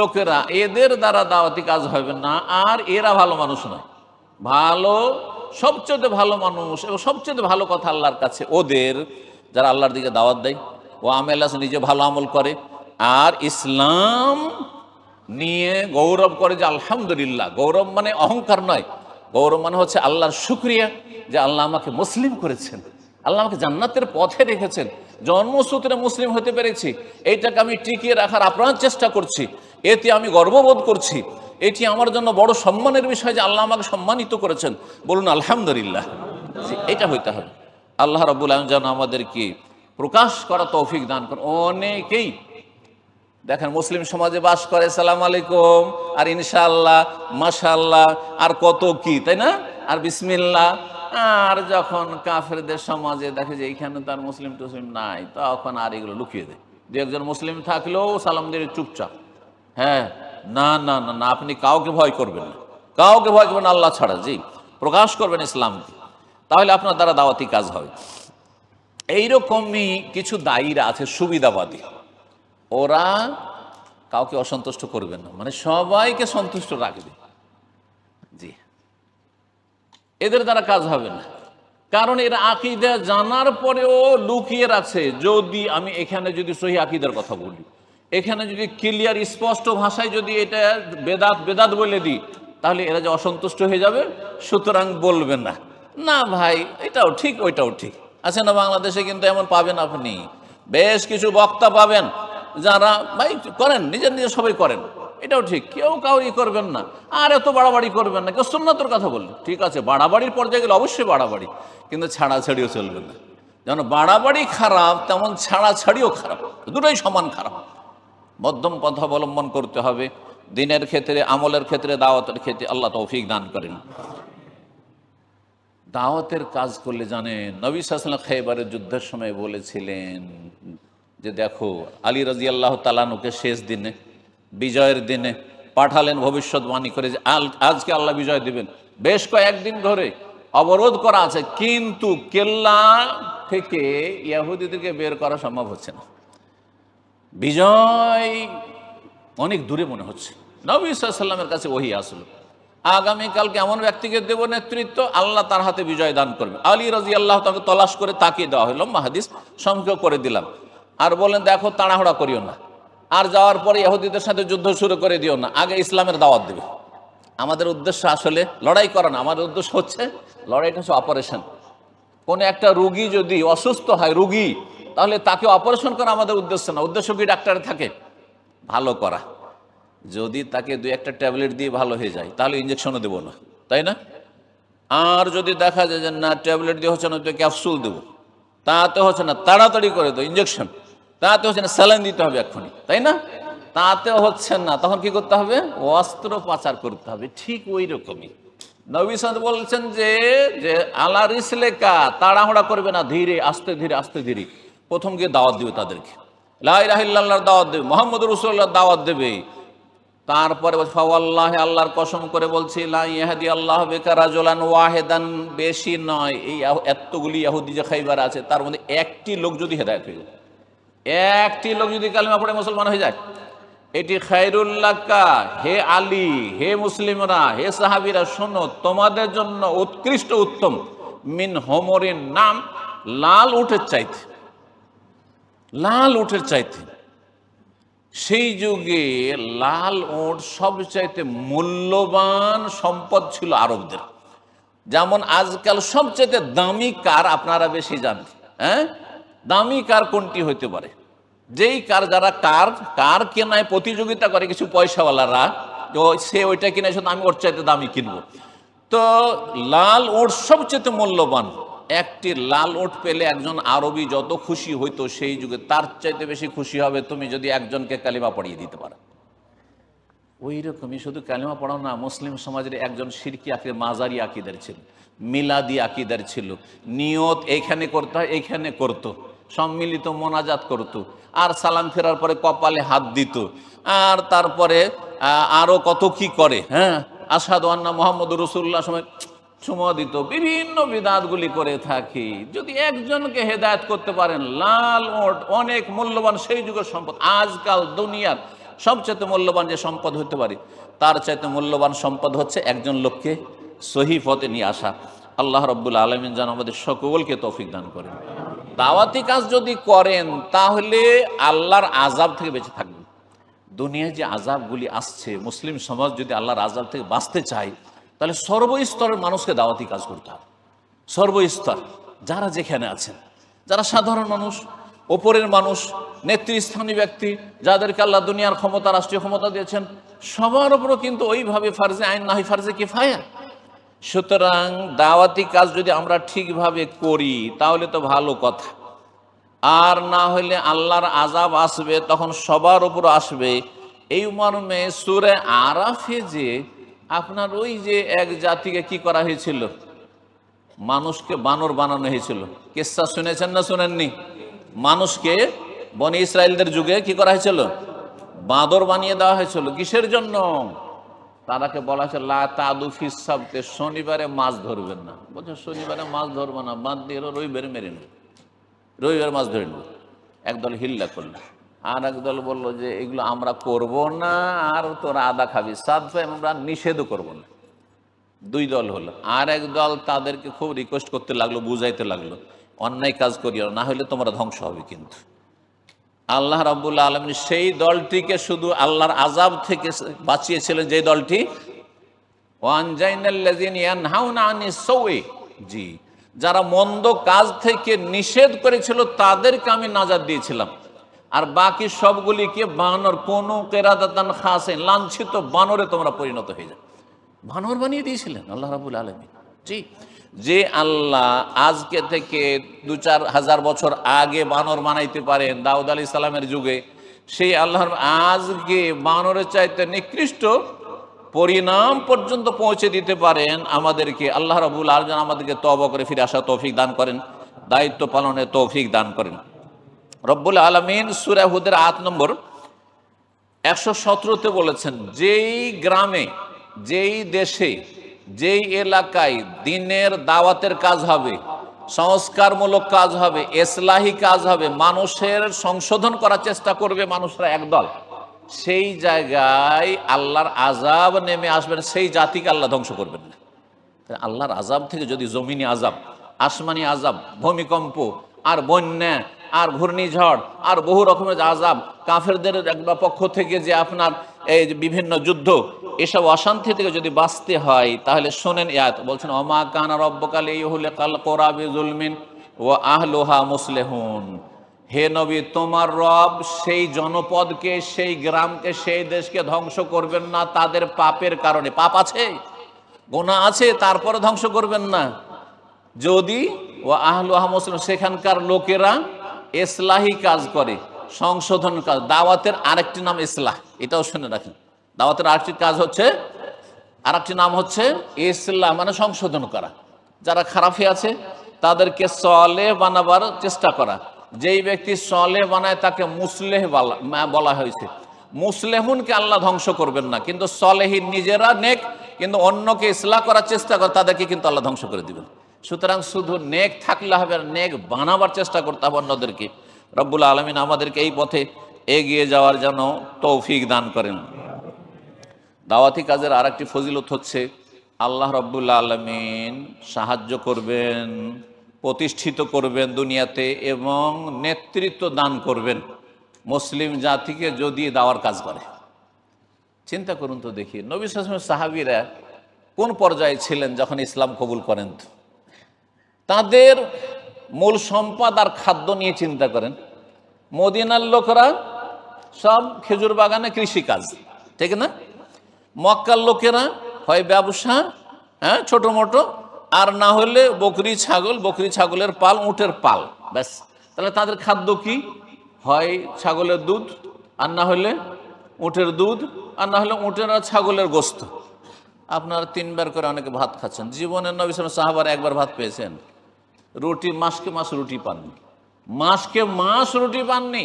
লোকেরা এদের দ্বারা দাওয়াতি কাজ হবে না আর এরা ভালো মানুষ নয় ভালো সবচেয়ে ভালো মানুষ এবং সবচেয়ে ভালো কথা আল্লাহর কাছে ওদের যারা আল্লাহর দিকে দাওয়াত দেয় ও আল্লাহ নিজে ভালো আমল করে আর ইসলাম নিয়ে গৌরব করে যে আলহামদুলিল্লাহ গৌরব মানে অহংকার নয় গৌরব মানে হচ্ছে আল্লাহর শুক্রিয়া যে আল্লাহ আমাকে মুসলিম করেছেন আল্লাহ আমাকে জান্নাতের পথে রেখেছেন জন্মসূত্রে মুসলিম হতে পেরেছি এইটাকে আমি টিকিয়ে রাখার আপ্রাণ চেষ্টা করছি এতে আমি গর্ববোধ করছি এটি আমার জন্য বড় সম্মানের বিষয় যে আল্লাহ আমাকে সম্মানিত করেছেন বলুন আলহামদুলিল্লাহ এটা হইতে হবে আল্লাহ রবুল আলম যেন আমাদেরকে প্রকাশ করা তৌফিক দান করে অনেকেই দেখেন মুসলিম সমাজে বাস করে সালাম আলাইকুম আর ইনশাল্লাহ মাশাল্লাহ আর কত কি তাই না আর বিসমিল্লা আর যখন কাফেরদের সমাজে দেখে যে এইখানে তার মুসলিম টুসলিম নাই তখন আর এগুলো লুকিয়ে দেয় দু একজন মুসলিম থাকলেও সালাম দিয়ে চুপচাপ হ্যাঁ না না না না আপনি কাউকে ভয় করবেন না কাউকে ভয় করবেন আল্লাহ ছাড়া জি প্রকাশ করবেন ইসলামকে তাহলে আপনার দ্বারা দাওয়াতি কাজ হবে এইরকমই কিছু দায়ীরা আছে সুবিধাবাদী ওরা কাউকে অসন্তুষ্ট করবে না মানে সবাইকে সন্তুষ্ট রাখবে জি এদের দ্বারা কাজ হবে না কারণ এরা আকিদা জানার পরেও লুকিয়ে রাখছে যদি আমি এখানে যদি সহি আকিদার কথা বলি এখানে যদি ক্লিয়ার স্পষ্ট ভাষায় যদি এটা বেদাত বেদাত বলে দিই তাহলে এরা যে অসন্তুষ্ট হয়ে যাবে সুতরাং বলবে না না ভাই এটাও ঠিক ওইটাও ঠিক আছে না বাংলাদেশে কিন্তু এমন পাবেন আপনি বেশ কিছু বক্তা পাবেন যারা ভাই করেন নিজের নিজের সবাই করেন এটাও ঠিক কেউ কাউরি করবেন না আর এত বাড়াবাড়ি করবেন না কেউ সুন্নতর কথা বললেন ঠিক আছে বাড়াবাড়ির পর্যায়ে গেলে অবশ্যই বাড়াবাড়ি কিন্তু ছাড়াছাড়িও চলবে না যেমন বাড়াবাড়ি খারাপ তেমন ছাড়াছাড়িও খারাপ দুটোই সমান খারাপ মধ্যম পথ অবলম্বন করতে হবে দিনের ক্ষেত্রে আমলের ক্ষেত্রে দাওয়াতের ক্ষেত্রে আল্লাহ তৌফিক দান করেন দাওয়াতের কাজ করলে জানেন নবী সাসলাম খেবারের যুদ্ধের সময় বলেছিলেন যে দেখো আলী রাজি আল্লাহ তালানুকে শেষ দিনে বিজয়ের দিনে পাঠালেন ভবিষ্যৎবাণী করে যে আজকে আল্লাহ বিজয় দিবেন বেশ কয়েকদিন ধরে অবরোধ করা আছে কিন্তু কেল্লা থেকে ইয়াহুদিদেরকে বের করা সম্ভব হচ্ছে না বিজয় অনেক দূরে মনে হচ্ছে নবী সাল্লামের কাছে ওহি আসলো আগামীকালকে এমন ব্যক্তিকে দেব নেতৃত্ব আল্লাহ তার হাতে বিজয় দান করবে আলী রাজি আল্লাহ তাকে তলাশ করে তাকিয়ে দেওয়া হইল মাহাদিস সংখ্যা করে দিলাম আর বলেন দেখো তাড়াহুড়া করিও না আর যাওয়ার পরে ইহুদিদের সাথে যুদ্ধ শুরু করে দিও না আগে ইসলামের দাওয়াত দেবে আমাদের উদ্দেশ্য আসলে লড়াই করা না আমাদের উদ্দেশ্য হচ্ছে লড়াইটা হচ্ছে অপারেশন কোনো একটা রুগী যদি অসুস্থ হয় রুগী তাহলে তাকে অপারেশন করা আমাদের উদ্দেশ্য না উদ্দেশ্য কি ডাক্তার থাকে ভালো করা যদি তাকে দু একটা ট্যাবলেট দিয়ে ভালো হয়ে যায় তাহলে ইঞ্জেকশনও দেবো না তাই না আর যদি দেখা যায় যে না ট্যাবলেট দিয়ে হচ্ছে না তো ক্যাপসুল দেবো তাতে হচ্ছে না তাড়াতাড়ি করে তো ইঞ্জেকশন তাতে হচ্ছে না স্যালাইন দিতে হবে এক্ষুনি তাই না তাতে হচ্ছে না তখন কি করতে হবে অস্ত্র পাচার করতে হবে ঠিক ওই রকমই নবীসাদ বলছেন যে যে আলারিস লেখা তাড়াহুড়া করবে না ধীরে আস্তে ধীরে আস্তে ধীরে প্রথম গিয়ে দাওয়াত দেবে তাদেরকে লাহ দাওয়াত দেবে মোহাম্মদ রসুল্লাহ দাওয়াত দেবে তারপরে ফাওয়াল্লাহ আল্লাহর কসম করে বলছি লাহাদি আল্লাহ বেকারাজলান ওয়াহেদান বেশি নয় এই এতগুলি ইয়াহুদি যে খাইবার আছে তার মধ্যে একটি লোক যদি হেদায়ত হয়ে যায় একটি লোক যদি কালিমা পড়ে মুসলমান হয়ে যায় এটি খাইরুল্লাকা হে আলী হে মুসলিমরা হে সাহাবিরা শোনো তোমাদের জন্য উৎকৃষ্ট উত্তম মিন হোমরের নাম লাল উঠের চাইতে লাল উঠের চাইতে সেই যুগে লাল ওঁট সবচাইতে মূল্যবান সম্পদ ছিল আরবদের যেমন আজকাল সবচাইতে দামি কার আপনারা বেশি জানেন হ্যাঁ দামি কার কোনটি হইতে পারে যেই কার যারা কার কার কেনায় প্রতিযোগিতা করে কিছু পয়সাওয়ালারা সে ওইটা কিনে আমি ওর চাইতে দামি কিনবো তো লাল ওর সবচেয়ে মূল্যবান একটি লাল ওট পেলে একজন আরবি যত খুশি হইতো সেই যুগে তার চাইতে বেশি খুশি হবে তুমি যদি একজনকে কালিমা পড়িয়ে দিতে পারো ওই রকমই শুধু কালিমা পড়াও না মুসলিম সমাজের একজন সিরকি আকিদের মাজারি আকিদের ছিল মিলাদি আকিদের ছিল নিয়ত এইখানে করতে হয় এইখানে করতো সম্মিলিত মোনাজাত করত আর সালাম ফেরার পরে কপালে হাত দিত আর তারপরে আরও কত কি করে হ্যাঁ আসাদ আন্না মোহাম্মদ রসুল্লাহ সময় সুমোদিত বিভিন্ন বিদাতগুলি করে থাকি যদি একজনকে হেদায়ত করতে পারেন লাল ওট অনেক মূল্যবান সেই যুগের সম্পদ আজকাল দুনিয়ার সবচেয়ে মূল্যবান যে সম্পদ হতে পারে তার চাইতে মূল্যবান সম্পদ হচ্ছে একজন লোককে সহি পথে নিয়ে আসা আল্লাহ রব্বুল আলমিন যেন আমাদের সকলকে তৌফিক দান করেন দাওয়াতি কাজ যদি করেন তাহলে আল্লাহর আজাব থেকে বেঁচে থাকবেন দুনিয়ায় যে আজাবগুলি আসছে মুসলিম সমাজ যদি আল্লাহর আজাব থেকে বাঁচতে চায় তাহলে সর্বস্তরের মানুষকে দাওয়াতি কাজ করতে হবে সর্বস্তর যারা যেখানে আছেন যারা সাধারণ মানুষ ওপরের মানুষ নেতৃস্থানীয় ব্যক্তি যাদেরকে আল্লাহ দুনিয়ার ক্ষমতা রাষ্ট্রীয় ক্ষমতা দিয়েছেন সবার উপরও কিন্তু ওইভাবে ফার্জে আইন নাহি ফার্জে কি ফায়া সুতরাং দাওয়াতি কাজ যদি আমরা ঠিকভাবে করি তাহলে তো ভালো কথা আর না হলে আল্লাহর আজাব আসবে তখন সবার উপর আসবে এই মর্মে সুরে আরাফে যে আপনার ওই যে এক জাতিকে কি করা হয়েছিল মানুষকে বানর বানানো হয়েছিল কেসা শুনেছেন না শুনেননি মানুষকে বনে ইসরায়েলদের যুগে কি করা হয়েছিল বাঁদর বানিয়ে দেওয়া হয়েছিল কিসের জন্য তারাকে বলা হয়েছে লাদু ফিসাবতে শনিবারে মাছ ধরবেন না বলছে শনিবারে মাছ ধরবো না বাঁধ দিয়ে রবিবারে মেরে নেব রবিবার মাছ ধরে নেব একদল হিল্লা করলো আর একদল বলল যে এগুলো আমরা করব না আর তোরা আদা খাবি সাদফা আমরা নিষেধও করব না দুই দল হলো আর এক দল তাদেরকে খুব রিকোয়েস্ট করতে লাগলো বুঝাইতে লাগলো অন্যায় কাজ করিও না হলে তোমরা ধ্বংস হবে কিন্তু আল্লাহ রাবুল্লা আলম সেই দলটিকে শুধু আল্লাহর আজাব থেকে বাঁচিয়েছিলেন যে দলটি জি যারা মন্দ কাজ থেকে নিষেধ করেছিল তাদেরকে আমি নাজাদ দিয়েছিলাম আর বাকি সবগুলিকে বানর কোনো কেরাদান খাসে লাঞ্ছিত বানরে তোমরা পরিণত হয়ে যাও বানর বানিয়ে দিয়েছিলেন আল্লাহ রাবুল আলমী জি যে আল্লাহ আজকে থেকে দু চার হাজার বছর আগে বানর বানাইতে পারেন দাউদ আলি ইসলামের যুগে সেই আল্লাহর আজকে বানরের চাইতে নিকৃষ্ট পরিণাম পর্যন্ত পৌঁছে দিতে পারেন আমাদেরকে আল্লাহ রাবুল আলম আমাদেরকে তব করে ফিরে আসা তৌফিক দান করেন দায়িত্ব পালনে তৌফিক দান করেন রব্বুল আলমিন সুরাহুদের আট নম্বর একশো সতেরোতে বলেছেন যেই গ্রামে যেই দেশে যেই এলাকায় দিনের দাওয়াতের কাজ হবে সংস্কারমূলক কাজ হবে এসলাহি কাজ হবে মানুষের সংশোধন করার চেষ্টা করবে মানুষরা একদল সেই জায়গায় আল্লাহর আজাব নেমে আসবেন সেই জাতিকে আল্লাহ ধ্বংস করবেন না আল্লাহর আজাব থেকে যদি জমিনী আজাব আসমানি আজাব ভূমিকম্প আর বন্যা আর ঘূর্ণিঝড় আর বহু রকমের আজাব কাফেরদের একটা পক্ষ থেকে যে আপনার এই বিভিন্ন যুদ্ধ এসব অশান্তি থেকে যদি বাঁচতে হয় তাহলে শোনেন ইয়াত বলছেন অমা কানা রব্বকাল ইহুলে কাল কোরাবি জুলমিন ও আহলোহা মুসলেহুন হে নবী তোমার রব সেই জনপদকে সেই গ্রামকে সেই দেশকে ধ্বংস করবেন না তাদের পাপের কারণে পাপ আছে গোনা আছে তারপরে ধ্বংস করবেন না যদি ও আহলোহা মুসলিম সেখানকার লোকেরা এসলাহি কাজ করে সংশোধন কাজ দাওয়াতের আরেকটি নাম এসলাহ এটাও শুনে রাখেন দাওয়াতের আরেকটি কাজ হচ্ছে আরেকটি নাম হচ্ছে এসলাহ মানে সংশোধন করা যারা খারাপে আছে তাদেরকে সলে বানাবার চেষ্টা করা যেই ব্যক্তি সলে বানায় তাকে মুসলেহ বলা হয়েছে মুসলেহুনকে আল্লাহ ধ্বংস করবেন না কিন্তু সলেহীন নিজেরা নেক কিন্তু অন্যকে ইসলাহ করার চেষ্টা করে তাদেরকে কিন্তু আল্লাহ ধ্বংস করে দিবেন সুতরাং শুধু নেক থাকলে হবে আর নেক বানাবার চেষ্টা করতে হবে অন্যদেরকে রব্বুল আলমিন আমাদেরকে এই পথে এগিয়ে যাওয়ার জন্য তৌফিক দান করেন দাওয়াতি কাজের আর একটি ফজিলত হচ্ছে আল্লাহ রব্বুল আলমিন সাহায্য করবেন প্রতিষ্ঠিত করবেন দুনিয়াতে এবং নেতৃত্ব দান করবেন মুসলিম জাতিকে যদি দাওয়ার কাজ করে চিন্তা করুন তো দেখি নবী সাহাবিরা কোন পর্যায়ে ছিলেন যখন ইসলাম কবুল করেন তো তাদের মূল সম্পদ আর খাদ্য নিয়ে চিন্তা করেন মদিনার লোকরা সব খেজুর বাগানে কৃষিকাজ ঠিক না মক্কার লোকেরা হয় ব্যবসা হ্যাঁ ছোট মোটো আর না হলে বকরি ছাগল বকরি ছাগলের পাল উঁটের পাল ব্যাস তাহলে তাদের খাদ্য কি হয় ছাগলের দুধ আর না হলে উঁটের দুধ আর না হলে উঁটের আর ছাগলের গোস্ত আপনারা তিনবার করে অনেকে ভাত খাচ্ছেন জীবনের নবী সাহাবার একবার ভাত পেয়েছেন রুটি মাসকে মাস রুটি পাননি মাসকে মাস রুটি পাননি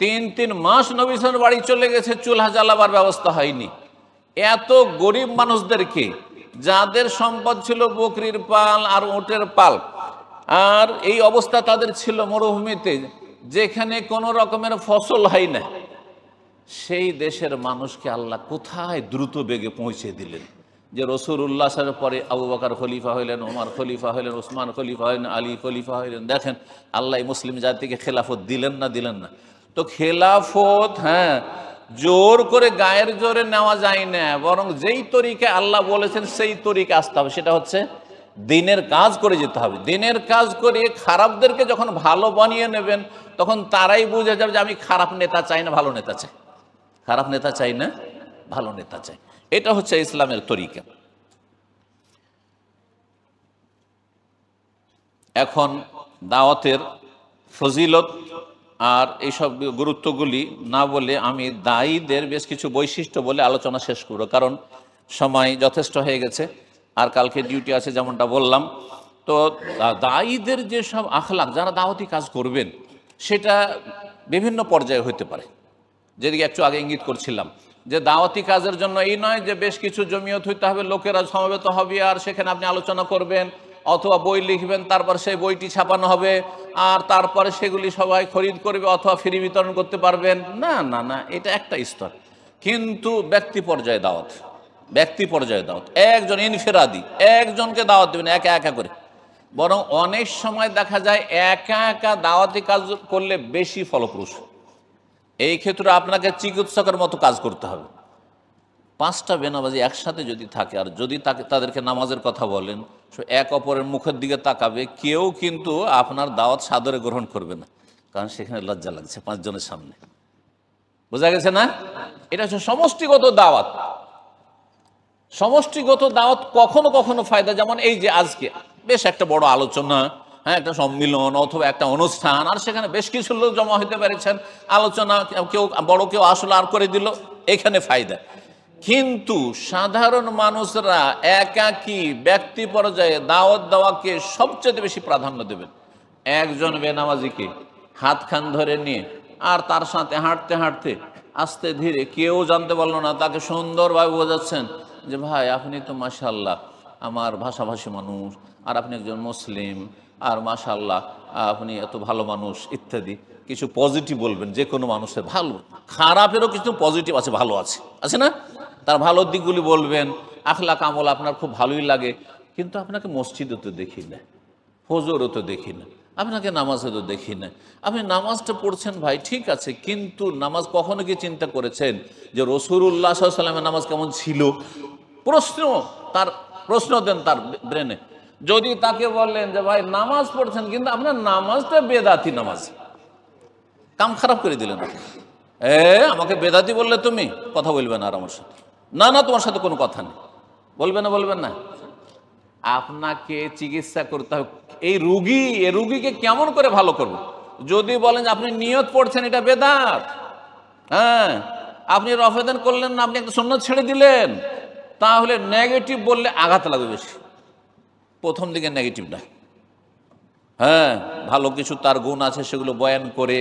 তিন তিন মাস নবীসের বাড়ি চলে গেছে চুলহা জ্বালাবার ব্যবস্থা হয়নি এত গরিব মানুষদেরকে যাদের সম্পদ ছিল বকরির পাল আর ওটের পাল আর এই অবস্থা তাদের ছিল মরুভূমিতে যেখানে কোনো রকমের ফসল হয় না সেই দেশের মানুষকে আল্লাহ কোথায় দ্রুত বেগে পৌঁছে দিলেন যে রসুর উল্লাসের পরে আবু বাকার খলিফা হইলেন ওমার খলিফা হইলেন ওসমান খলিফা হইলেন আলী খলিফা হইলেন দেখেন আল্লাহ মুসলিম জাতিকে খেলাফত দিলেন না দিলেন না তো খেলাফত হ্যাঁ জোর করে গায়ের জোরে নেওয়া যায় না বরং যেই তরিকে আল্লাহ বলেছেন সেই তরিকে আসতে হবে সেটা হচ্ছে দিনের কাজ করে যেতে হবে দিনের কাজ করে খারাপদেরকে যখন ভালো বানিয়ে নেবেন তখন তারাই বুঝে যাবে যে আমি খারাপ নেতা চাই না ভালো নেতা চাই খারাপ নেতা চাই না ভালো নেতা চাই এটা হচ্ছে ইসলামের তরিকা এখন দাওয়াতের ফজিলত আর এইসব গুরুত্বগুলি না বলে আমি দায়ীদের বেশ কিছু বৈশিষ্ট্য বলে আলোচনা শেষ করব কারণ সময় যথেষ্ট হয়ে গেছে আর কালকে ডিউটি আছে যেমনটা বললাম তো দায়ীদের যেসব আখলাক যারা দাওয়াতি কাজ করবেন সেটা বিভিন্ন পর্যায়ে হতে পারে যেদিকে একটু আগে ইঙ্গিত করছিলাম যে দাওয়াতি কাজের জন্য এই নয় যে বেশ কিছু জমিয়ত হইতে হবে লোকেরা সমবেত হবে আর সেখানে আপনি আলোচনা করবেন অথবা বই লিখবেন তারপর সেই বইটি ছাপানো হবে আর তারপরে সেগুলি সবাই খরিদ করবে অথবা ফ্রি বিতরণ করতে পারবেন না না না এটা একটা স্তর কিন্তু ব্যক্তি পর্যায়ে দাওয়াত ব্যক্তি পর্যায়ে দাওয়াত একজন ইনফেরাদি একজনকে দাওয়াত দেবেন একা একা করে বরং অনেক সময় দেখা যায় একা একা দাওয়াতি কাজ করলে বেশি ফলপ্রসূ এই ক্ষেত্রে আপনাকে চিকিৎসকের মতো কাজ করতে হবে পাঁচটা বেনামাজি একসাথে যদি থাকে আর যদি তাকে তাদেরকে নামাজের কথা বলেন এক অপরের মুখের দিকে তাকাবে কেউ কিন্তু আপনার দাওয়াত সাদরে গ্রহণ করবে না কারণ সেখানে লজ্জা লাগছে পাঁচজনের সামনে বোঝা গেছে না এটা হচ্ছে সমষ্টিগত দাওয়াত সমষ্টিগত দাওয়াত কখনো কখনো ফায়দা যেমন এই যে আজকে বেশ একটা বড় আলোচনা হ্যাঁ একটা সম্মিলন অথবা একটা অনুষ্ঠান আর সেখানে বেশ কিছু লোক জমা হতে পেরেছেন আলোচনা কেউ বড় কেউ আসলে আর করে দিল এখানে ফায়দা কিন্তু সাধারণ মানুষরা একাকি ব্যক্তি পর্যায়ে দাওয়াত দেওয়াকে সবচেয়ে বেশি প্রাধান্য দেবেন একজন বেনামাজিকে হাত খান ধরে নিয়ে আর তার সাথে হাঁটতে হাঁটতে আস্তে ধীরে কেউ জানতে পারলো না তাকে সুন্দরভাবে বোঝাচ্ছেন যে ভাই আপনি তো মাসাল্লাহ আমার ভাষাভাষী মানুষ আর আপনি একজন মুসলিম আর মাশাল্লাহ আপনি এত ভালো মানুষ ইত্যাদি কিছু পজিটিভ বলবেন যে কোনো মানুষের ভালো খারাপেরও কিছু পজিটিভ আছে ভালো আছে আছে না তার ভালো দিকগুলি বলবেন আখলা কামল আপনার খুব ভালোই লাগে কিন্তু আপনাকে মসজিদও তো দেখি না ফজরও তো দেখি না আপনাকে নামাজে তো দেখি না আপনি নামাজটা পড়ছেন ভাই ঠিক আছে কিন্তু নামাজ কখনো কি চিন্তা করেছেন যে রসুরুল্লাহ সাল্লামের নামাজ কেমন ছিল প্রশ্ন তার প্রশ্ন দেন তার ব্রেনে যদি তাকে বললেন যে ভাই নামাজ পড়ছেন কিন্তু আপনার নামাজটা বেদাতি নামাজ কাম খারাপ করে দিলেন এ আমাকে বেদাতি বললে তুমি কথা বলবে না আর আমার সাথে না না তোমার সাথে কোনো কথা নেই বলবে না বলবেন না আপনাকে চিকিৎসা করতে হবে এই রুগী এ রুগীকে কেমন করে ভালো করব। যদি বলেন যে আপনি নিয়ত পড়ছেন এটা বেদাত হ্যাঁ আপনি রফেদান করলেন না আপনি একটা সন্ন্যত ছেড়ে দিলেন তাহলে নেগেটিভ বললে আঘাত লাগবে বেশি প্রথম দিকে নেগেটিভ না হ্যাঁ ভালো কিছু তার গুণ আছে সেগুলো বয়ান করে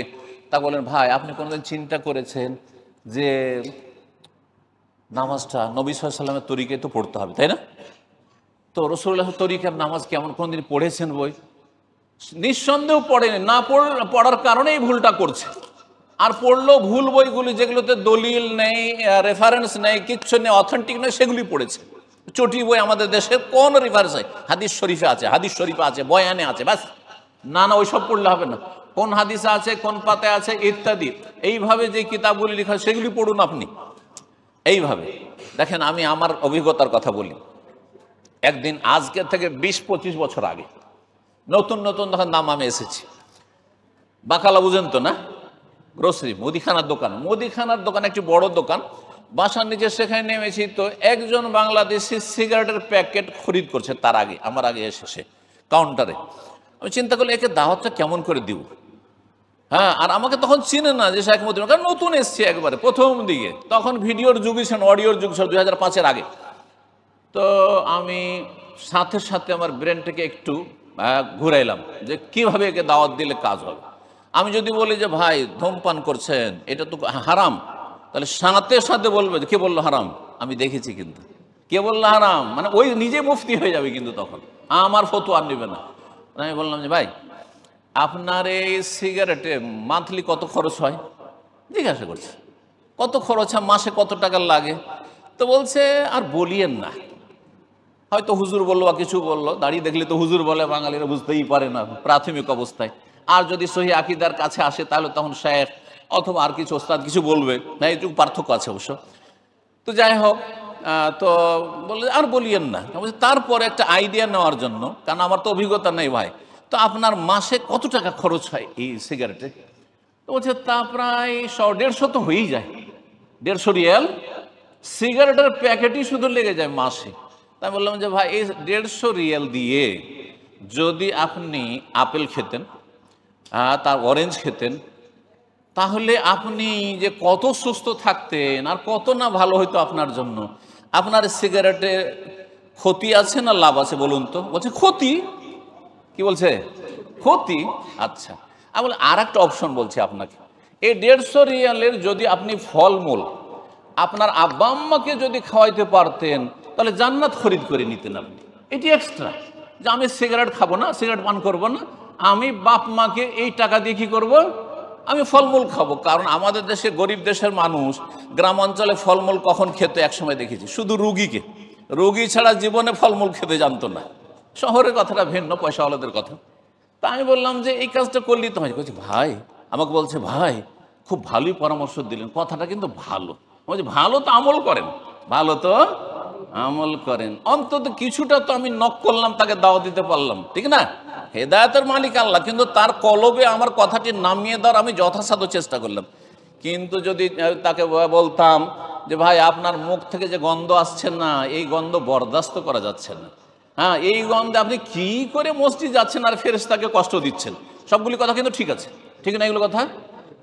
তা বলেন ভাই আপনি কোনোদিন চিন্তা করেছেন যে নামাজটা নবী সাল্লামের তরিকে তো পড়তে হবে তাই না তো রসুল্লাহ তরিকার নামাজ কেমন কোনদিন পড়েছেন বই নিঃসন্দেহ পড়েনি না পড়ার কারণেই ভুলটা করছে আর পড়লো ভুল বইগুলি যেগুলোতে দলিল নেই রেফারেন্স নেই কিচ্ছু নেই অথেন্টিক নেই সেগুলি পড়েছে চটি বই আমাদের দেশে কোন হয় হাদিস শরীফে আছে হাদিস শরীফে আছে বয়ানে আছে ব্যাস না না ওইসব পড়লে হবে না কোন হাদিসে আছে কোন পাতে আছে ইত্যাদি এইভাবে যে কিতাবগুলি লেখা সেগুলি পড়ুন আপনি এইভাবে দেখেন আমি আমার অভিজ্ঞতার কথা বলি একদিন আজকে থেকে বিশ পঁচিশ বছর আগে নতুন নতুন তখন নাম আমি এসেছি বাকালা বুঝেন তো না গ্রোসারি মুদিখানার দোকান মুদিখানার দোকান একটি বড় দোকান বাসার নিচে সেখানে নেমেছি তো একজন বাংলাদেশি সিগারেটের প্যাকেট খরিদ করছে তার আগে আমার আগে এসেছে কাউন্টারে আমি চিন্তা করলে একে দাওয়াতটা কেমন করে দিব হ্যাঁ আর আমাকে তখন চিনে না যে শেখ মদিনা কারণ নতুন এসছে একবারে প্রথম দিকে তখন ভিডিওর যুগ ছিল অডিওর যুগ ছিল দুই হাজার পাঁচের আগে তো আমি সাথে সাথে আমার ব্রেনটাকে একটু ঘুরাইলাম যে কিভাবে একে দাওয়াত দিলে কাজ হবে আমি যদি বলি যে ভাই ধূমপান করছেন এটা তো হারাম তাহলে সাথে সাথে বলবে কে বললো হারাম আমি দেখেছি কিন্তু কে বললো হারাম মানে ওই নিজে মুফতি হয়ে যাবে কিন্তু তখন আমার ফতো আর নেবে না মানে আমি বললাম যে ভাই আপনার এই সিগারেটে মান্থলি কত খরচ হয় জিজ্ঞাসা করছে কত খরচ হয় মাসে কত টাকা লাগে তো বলছে আর বলিয়েন না হয়তো হুজুর বললো বা কিছু বললো দাঁড়িয়ে দেখলে তো হুজুর বলে বাঙালিরা বুঝতেই পারে না প্রাথমিক অবস্থায় আর যদি সহি আকিদার কাছে আসে তাহলে তখন শেখ অথবা আর কিছু ওস্তাদ কিছু বলবে না এইটুকু পার্থক্য আছে অবশ্য তো যাই হোক তো বলে আর বলিয়েন না তারপর একটা আইডিয়া নেওয়ার জন্য কারণ আমার তো অভিজ্ঞতা নেই ভাই তো আপনার মাসে কত টাকা খরচ হয় এই সিগারেটে তো বলছে তা প্রায় শ দেড়শো তো হয়েই যায় দেড়শো রিয়াল সিগারেটের প্যাকেটই শুধু লেগে যায় মাসে তাই বললাম যে ভাই এই দেড়শো রিয়াল দিয়ে যদি আপনি আপেল খেতেন তার অরেঞ্জ খেতেন তাহলে আপনি যে কত সুস্থ থাকতেন আর কত না ভালো হইতো আপনার জন্য আপনার সিগারেটে ক্ষতি আছে না লাভ আছে বলুন তো বলছে ক্ষতি কি বলছে ক্ষতি আচ্ছা আমি বলে আর একটা অপশন বলছি আপনাকে এই দেড়শো রিয়ালের যদি আপনি ফলমূল আপনার আব্বা আম্মাকে যদি খাওয়াইতে পারতেন তাহলে জান্নাত খরিদ করে নিতেন আপনি এটি এক্সট্রা যে আমি সিগারেট খাবো না সিগারেট পান করবো না আমি বাপ মাকে এই টাকা দিয়ে কী করবো আমি ফলমূল খাবো কারণ আমাদের দেশে গরিব দেশের মানুষ গ্রামাঞ্চলে ফলমূল কখন খেত একসময় দেখেছি শুধু রুগীকে রুগী ছাড়া জীবনে ফলমূল খেতে জানতো না শহরের কথাটা ভিন্ন পয়সাওয়ালাদের কথা তা আমি বললাম যে এই কাজটা করলেই তো বলছি ভাই আমাকে বলছে ভাই খুব ভালোই পরামর্শ দিলেন কথাটা কিন্তু ভালো বলছি ভালো তো আমল করেন ভালো তো আমল করেন অন্তত কিছুটা তো আমি নক করলাম তাকে দাও দিতে পারলাম ঠিক না হেদায়তের মালিক আল্লাহ কিন্তু তার কলবে আমার কথাটি নামিয়ে দেওয়ার আমি যথাসাধ্য চেষ্টা করলাম কিন্তু যদি তাকে বলতাম যে ভাই আপনার মুখ থেকে যে গন্ধ আসছে না এই গন্ধ বরদাস্ত করা যাচ্ছে না হ্যাঁ এই গন্ধে আপনি কি করে মসজিদ যাচ্ছেন আর ফেরেস তাকে কষ্ট দিচ্ছেন সবগুলি কথা কিন্তু ঠিক আছে ঠিক না এগুলো কথা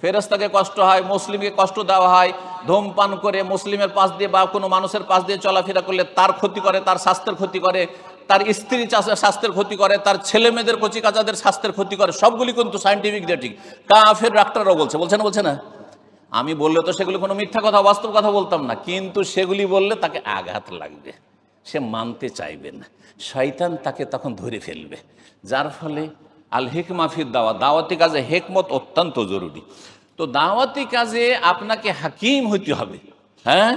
ফেরস্তাকে কষ্ট হয় মুসলিমকে কষ্ট দেওয়া হয় ধূমপান করে মুসলিমের পাশ দিয়ে বা কোনো মানুষের পাশ দিয়ে চলাফেরা করলে তার ক্ষতি করে তার স্বাস্থ্যের ক্ষতি করে তার স্ত্রী স্বাস্থ্যের ক্ষতি করে তার ছেলে মেয়েদের কচি কাচাদের স্বাস্থ্যের ক্ষতি করে সবগুলি কিন্তু সাইন্টিফিক ডেটিং কাফের ডাক্তাররাও বলছে বলছে না বলছে না আমি বললে তো সেগুলি কোনো মিথ্যা কথা বাস্তব কথা বলতাম না কিন্তু সেগুলি বললে তাকে আঘাত লাগবে সে মানতে চাইবে না শয়তান তাকে তখন ধরে ফেলবে যার ফলে আল হেকমাফির দাওয়া দাওয়াতি কাজে হেকমত অত্যন্ত জরুরি তো দাওয়াতি কাজে আপনাকে হাকিম হইতে হবে হ্যাঁ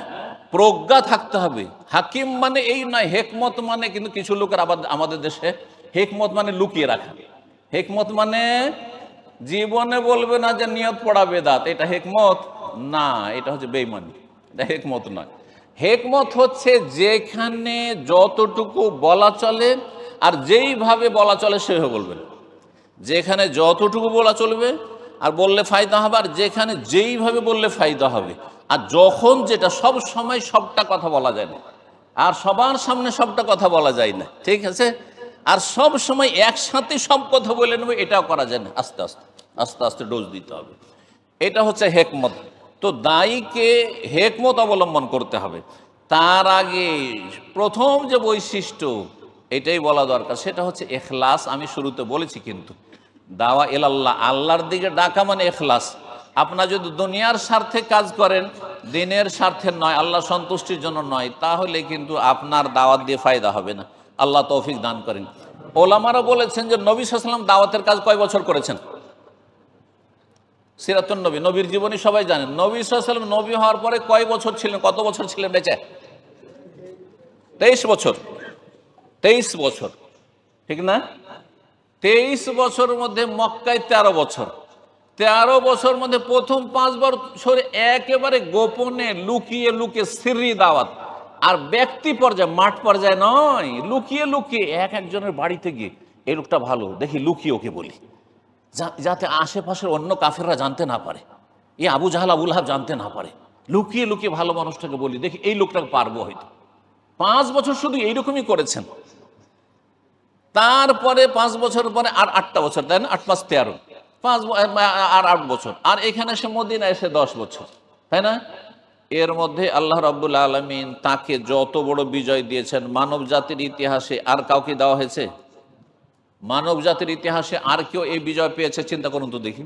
প্রজ্ঞা থাকতে হবে হাকিম মানে এই নয় হেকমত মানে কিন্তু কিছু লোকের আবার আমাদের দেশে হেকমত মানে লুকিয়ে রাখা হেকমত মানে জীবনে বলবে না যে নিয়ত পড়া বেদাত এটা হেকমত না এটা হচ্ছে বেইমানি এটা হেকমত নয় হেকমত হচ্ছে যেখানে যতটুকু বলা চলে আর যেইভাবে বলা চলে সেভাবে বলবেন যেখানে যতটুকু বলা চলবে আর বললে ফায়দা হবে আর যেখানে যেইভাবে বললে ফায়দা হবে আর যখন যেটা সব সময় সবটা কথা বলা যায় না আর সবার সামনে সবটা কথা বলা যায় না ঠিক আছে আর সব সময় একসাথে সব কথা বলে নেবে এটাও করা যায় না আস্তে আস্তে আস্তে আস্তে ডোজ দিতে হবে এটা হচ্ছে হেকমত তো দায়ীকে হেকমত অবলম্বন করতে হবে তার আগে প্রথম যে বৈশিষ্ট্য এটাই বলা দরকার সেটা হচ্ছে এখলাস আমি শুরুতে বলেছি কিন্তু দাওয়া আল্লাহ আল্লাহর দিকে ডাকা মানে এখলাস আপনার যদি দুনিয়ার স্বার্থে কাজ করেন দিনের স্বার্থে নয় আল্লাহ সন্তুষ্টির জন্য নয় তাহলে কিন্তু আপনার দাওয়াত দিয়ে ফায়দা হবে না আল্লাহ তৌফিক দান করেন ওলামারা বলেছেন যে নবী সাল্লাম দাওয়াতের কাজ কয় বছর করেছেন সিরাতুন নবী নবীর জীবনী সবাই জানেন নবী সাল্লাম নবী হওয়ার পরে কয় বছর ছিলেন কত বছর ছিলেন বেঁচে তেইশ বছর তেইশ বছর ঠিক না তেইশ বছরের মধ্যে মক্কায় ১৩ বছর তেরো বছর মধ্যে প্রথম পাঁচ বছর একেবারে গোপনে লুকিয়ে লুকিয়ে সিরি দাওয়াত আর ব্যক্তি পর্যায়ে মাঠ পর্যায়ে নয় লুকিয়ে লুকিয়ে এক একজনের বাড়িতে গিয়ে এই লোকটা ভালো দেখি লুকিয়ে ওকে বলি যাতে আশেপাশের অন্য কাফেররা জানতে না পারে এই আবু জাহাল আবুল হাব জানতে না পারে লুকিয়ে লুকিয়ে ভালো মানুষটাকে বলি দেখি এই লোকটাকে পারবো হয়তো পাঁচ বছর শুধু এইরকমই করেছেন তারপরে পাঁচ বছর পরে আর আটটা বছর তাই না আট পাঁচ তেরো পাঁচ আর আট বছর আর এখানে সে মদিনা এসে দশ বছর তাই না এর মধ্যে আল্লাহ রাবুল আলমিন তাকে যত বড় বিজয় দিয়েছেন মানব জাতির ইতিহাসে আর কাউকে দেওয়া হয়েছে মানব জাতির ইতিহাসে আর কেউ এই বিজয় পেয়েছে চিন্তা করুন তো দেখি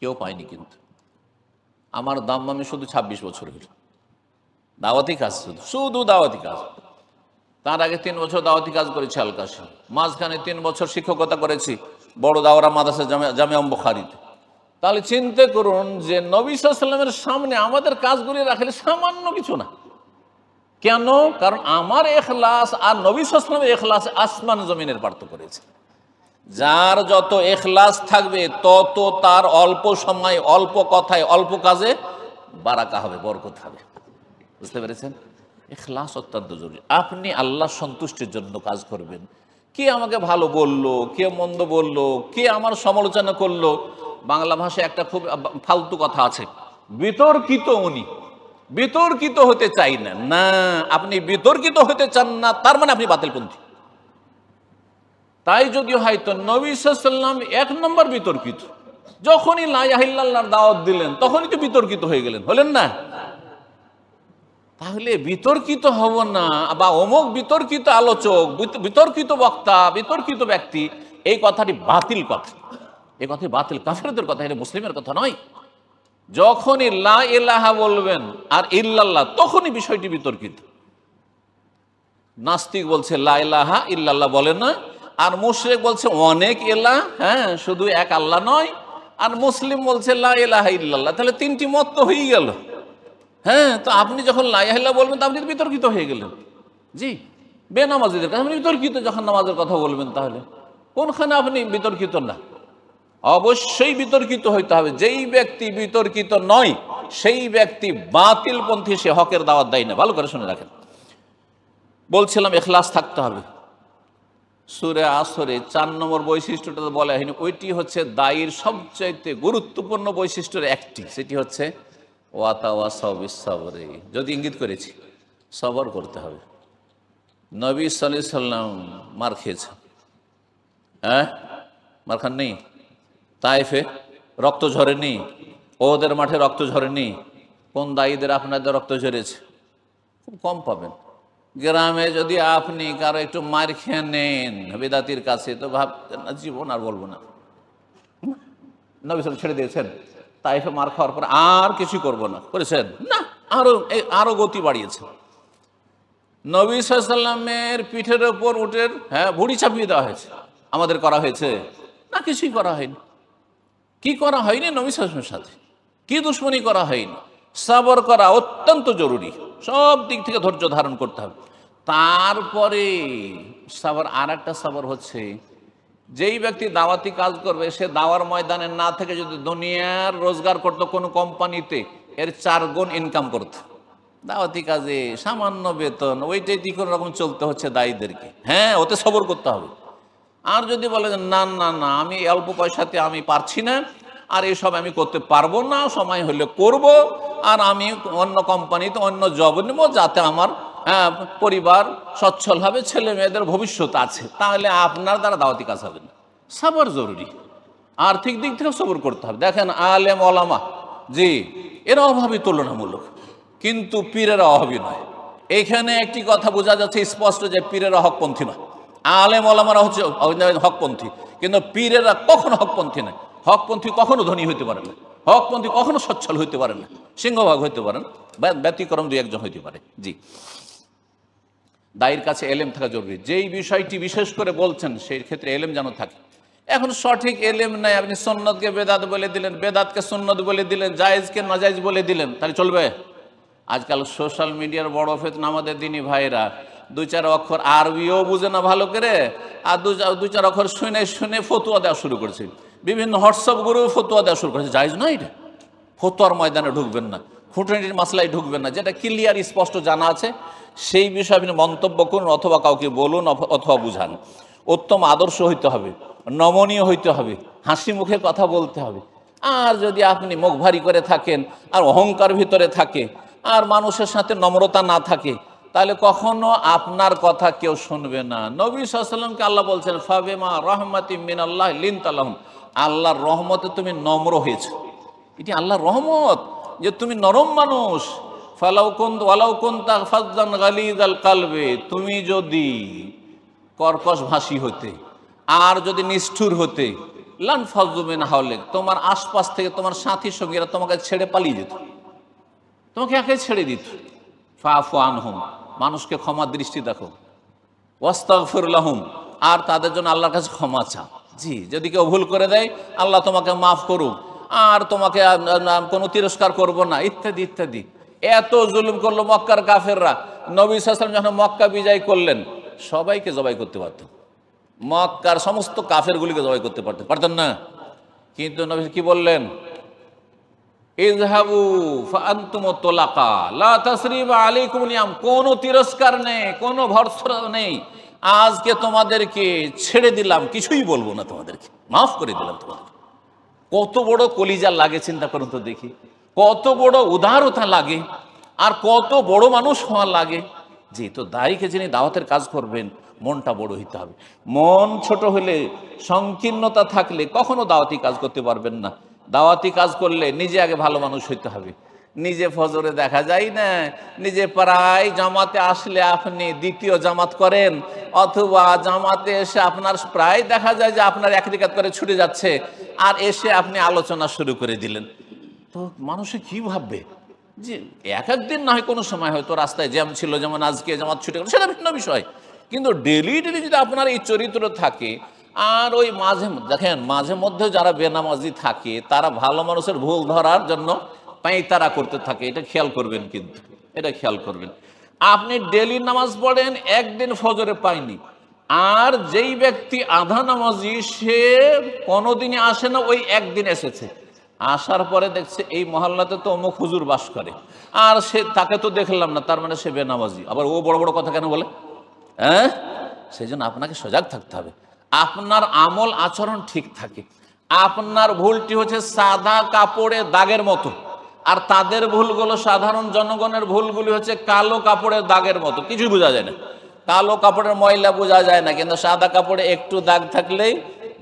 কেউ পায়নি কিন্তু আমার দাম আমি শুধু ২৬ বছর হইল দাওয়াতি কাজ শুধু শুধু দাওয়াতি কাজ তার আগে তিন বছর দাওয়াতি কাজ করেছি আলকাশে মাঝখানে তিন বছর শিক্ষকতা করেছি বড় দাওরা মাদাসা জামিয়াম বখারিতে তাহলে চিন্তে করুন যে নবিসের সামনে আমাদের কাজগুলি রাখলে সামান্য কিছু না কেন কারণ আমার এখলাস আর নবী এখলাস আসমান জমিনের পার্থ করেছে যার যত এখলাস থাকবে তত তার অল্প সময় অল্প কথায় অল্প কাজে বারাকা হবে বরকত হবে বুঝতে পেরেছেন এখলাস অত্যন্ত জরুরি আপনি আল্লাহ সন্তুষ্টির জন্য কাজ করবেন কে আমাকে ভালো বলল কে মন্দ বলল কে আমার সমালোচনা করল বাংলা ভাষায় একটা খুব ফালতু কথা আছে বিতর্কিত উনি বিতর্কিত হতে চাই না না আপনি বিতর্কিত হতে চান না তার মানে আপনি বাতিলপন্থী তাই যদি হয়তো নবী সাল্লাম এক নম্বর বিতর্কিত যখনই লাইয়াহিল্লাহ দাওয়াত দিলেন তখনই তো বিতর্কিত হয়ে গেলেন হলেন না তাহলে বিতর্কিত হব না বা অমুক বিতর্কিত আলোচক বিতর্কিত বক্তা বিতর্কিত ব্যক্তি এই কথাটি বাতিল কথা এই কথা বাতিল কাফেরদের কথা এটা মুসলিমের কথা নয় যখনই লা এলাহা বলবেন আর ইল্লাল্লাহ তখনই বিষয়টি বিতর্কিত নাস্তিক বলছে লা এলাহা ইল্লাল্লাহ বলে না আর মুশরেক বলছে অনেক এলাহ হ্যাঁ শুধু এক আল্লাহ নয় আর মুসলিম বলছে লা এলাহা ইল্লাল্লাহ তাহলে তিনটি মত তো হয়ে গেল হ্যাঁ তো আপনি যখন লাইহাল্লা বলবেন তো আপনি বিতর্কিত হয়ে গেলেন জি বেনামাজিদের কাছে আপনি বিতর্কিত যখন নামাজের কথা বলবেন তাহলে কোনখানে আপনি বিতর্কিত না অবশ্যই বিতর্কিত হইতে হবে যেই ব্যক্তি বিতর্কিত নয় সেই ব্যক্তি বাতিলপন্থী সে হকের দাওয়াত দেয় না ভালো করে শুনে রাখেন বলছিলাম এখলাস থাকতে হবে সুরে আসরে চার নম্বর বৈশিষ্ট্যটা বলা হয়নি ওইটি হচ্ছে দায়ের সবচাইতে গুরুত্বপূর্ণ বৈশিষ্ট্যের একটি সেটি হচ্ছে ওয়াতা যদি ইঙ্গিত করেছি সবর করতে হবে নবী সাল্লি সাল্লাম মার খেয়েছ হ্যাঁ মার খান নেই তাইফে রক্ত ঝরেনি ওদের মাঠে রক্ত ঝরেনি কোন দায়ীদের আপনাদের রক্ত ঝরেছে খুব কম পাবেন গ্রামে যদি আপনি কারো একটু মার খেয়ে নেন বেদাতির কাছে তো ভাবছেন না জীবন আর বলবো না নবী সাল ছেড়ে দিয়েছেন তাইফে মার খাওয়ার পর আর কিছু করব না করেছেন না আরো আরো গতি বাড়িয়েছে নবী সাল্লামের পিঠের ওপর উটের হ্যাঁ ভুড়ি চাপিয়ে দেওয়া হয়েছে আমাদের করা হয়েছে না কিছুই করা হয়নি কি করা হয়নি নবী সাহসমের সাথে কি দুশ্মনী করা হয়নি সাবর করা অত্যন্ত জরুরি সব দিক থেকে ধৈর্য ধারণ করতে হবে তারপরে সাবর আর একটা সাবর হচ্ছে যেই ব্যক্তি দাওয়াতি কাজ করবে সে দাওয়ার ময়দানে না থেকে যদি দুনিয়ার রোজগার করতো কোনো কোম্পানিতে এর চার গুণ ইনকাম করত দাওয়াতি কাজে সামান্য বেতন ওইটাই দিয়ে কোনো রকম চলতে হচ্ছে দায়ীদেরকে হ্যাঁ ওতে সবর করতে হবে আর যদি বলে না না না আমি অল্প পয়সাতে আমি পারছি না আর এসব আমি করতে পারবো না সময় হলে করব আর আমি অন্য কোম্পানিতে অন্য জব নেব যাতে আমার হ্যাঁ, পরিবার সচ্ছল হবে ছেলে মেয়েদের ভবিষ্যৎ আছে তাহলে আপনার দ্বারা দাওয়াতি কাজ হবে না সবর জরুরি আর্থিক দিক থেকে সবর করতে হবে দেখেন আলেম ওলামা জি এরা অভাবই তুলনামূলক কিন্তু পীরেরা অভাবই নয় এখানে একটি কথা বোঝা যাচ্ছে স্পষ্ট যে পীরেরা হকপন্থী নয় আলেম ওলামারা হচ্ছে হকপন্থী কিন্তু পীরেরা কখনো হকপন্থী নয় হকপন্থী কখনো ধনী হইতে পারে না হকপন্থী কখনো সচ্ছল হইতে পারে না সিংহভাগ হইতে পারে না ব্যতিক্রম দুই একজন হইতে পারে জি দায়ের কাছে এলেম থাকা জরুরি যেই বিষয়টি বিশেষ করে বলছেন সেই ক্ষেত্রে এলেম যেন থাকে এখন সঠিক এলেম নাই আপনি সন্ন্যদকে বেদাত বলে দিলেন বেদাতকে সন্ন্যদ বলে দিলেন জায়েজকে নাজাইজ বলে দিলেন তাহলে চলবে আজকাল সোশ্যাল মিডিয়ার বড় ফেতনা আমাদের দিনী ভাইরা দুই চার অক্ষর আরবিও বুঝে না ভালো করে আর দুই চার অক্ষর শুনে শুনে ফতুয়া দেওয়া শুরু করেছে বিভিন্ন হোয়াটসঅ্যাপ গ্রুপে ফতুয়া দেওয়া শুরু করেছে জায়জ নয় এটা ফতুয়ার ময়দানে ঢুকবেন না খুঁটুনিটির মাসলায় ঢুকবেন না যেটা ক্লিয়ার স্পষ্ট জানা আছে সেই বিষয়ে আপনি মন্তব্য করুন অথবা কাউকে বলুন অথবা বুঝান উত্তম আদর্শ হইতে হবে নমনীয় হইতে হবে হাসি মুখে কথা বলতে হবে আর যদি আপনি মুখ ভারী করে থাকেন আর অহংকার ভিতরে থাকে আর মানুষের সাথে নম্রতা না থাকে তাহলে কখনো আপনার কথা কেউ শুনবে না নবী সাল্লামকে আল্লাহ বলছেন ফাবেমা রহমতি মিন আল্লাহ লিন তালাহম আল্লাহর রহমতে তুমি নম্র হয়েছ এটি আল্লাহর রহমত যে তুমি নরম মানুষ তুমি যদি কর্কশ ভাসি হতে আর যদি নিষ্ঠুর হতে লান তোমার আশপাশ থেকে তোমার সাথী সঙ্গীরা তোমাকে ছেড়ে পালিয়ে যেত তোমাকে একে ছেড়ে দিত ফাফু মানুষকে ক্ষমা দৃষ্টি দেখো ওয়াস্তাফিরুল্লাহম আর তাদের জন্য আল্লাহর কাছে ক্ষমা চা জি যদি কেউ ভুল করে দেয় আল্লাহ তোমাকে মাফ করুক আর তোমাকে কোনো তিরস্কার করব না ইত্যাদি ইত্যাদি এত জুলুম করলো মক্কার কাফেররা নবী সাল্লাম যখন মক্কা বিজয় করলেন সবাইকে জবাই করতে পারত মক্কার সমস্ত কাফেরগুলিকে জবাই করতে পারতেন পারতেন না কিন্তু নবী কি বললেন ইজহাবু কোনো তিরস্কার নেই কোনো ভরসা নেই আজকে তোমাদেরকে ছেড়ে দিলাম কিছুই বলবো না তোমাদেরকে মাফ করে দিলাম তোমাদেরকে কত বড় কলিজা লাগে চিন্তা করুন তো দেখি কত বড় উদারতা লাগে আর কত বড় মানুষ হওয়া লাগে যে তো দায়ীকে যিনি দাওয়াতের কাজ করবেন মনটা বড় হইতে হবে মন ছোট হলে সংকীর্ণতা থাকলে কখনো দাওয়াতি কাজ করতে পারবেন না দাওয়াতি কাজ করলে নিজে আগে ভালো মানুষ হইতে হবে নিজে ফজরে দেখা যায় না নিজে প্রায় জামাতে আসলে আপনি দ্বিতীয় জামাত করেন অথবা জামাতে এসে আপনার প্রায় দেখা যায় যে আপনার এক রেখাত করে ছুটে যাচ্ছে আর এসে আপনি আলোচনা শুরু করে দিলেন তো মানুষে কি ভাববে যে এক একদিন না হয় কোনো সময় হয়তো রাস্তায় জ্যাম ছিল যেমন আজকে জামাত ছুটে গেল সেটা ভিন্ন বিষয় কিন্তু ডেলি ডেলি যদি আপনার এই চরিত্র থাকে আর ওই মাঝে দেখেন মাঝে মধ্যে যারা বেনামাজি থাকে তারা ভালো মানুষের ভুল ধরার জন্য তারা করতে থাকে এটা খেয়াল করবেন কিন্তু এটা খেয়াল করবেন আপনি ডেলি নামাজ পড়েন একদিন ফজরে পায়নি আর যেই ব্যক্তি আধা নামাজি সে কোনোদিনই আসে না ওই একদিন এসেছে আসার পরে দেখছে এই মহল্লাতে তো অমুক হুজুর বাস করে আর সে তাকে তো দেখলাম না তার মানে সে বেনামাজি আবার ও বড় বড় কথা কেন বলে হ্যাঁ সেই জন্য আপনাকে সজাগ থাকতে হবে আপনার আমল আচরণ ঠিক থাকে আপনার ভুলটি হচ্ছে সাদা কাপড়ে দাগের মতো আর তাদের ভুলগুলো সাধারণ জনগণের ভুলগুলি হচ্ছে কালো কাপড়ের দাগের মতো কিছুই বোঝা যায় না কালো কাপড়ের ময়লা বোঝা যায় না কিন্তু সাদা কাপড়ে একটু দাগ থাকলেই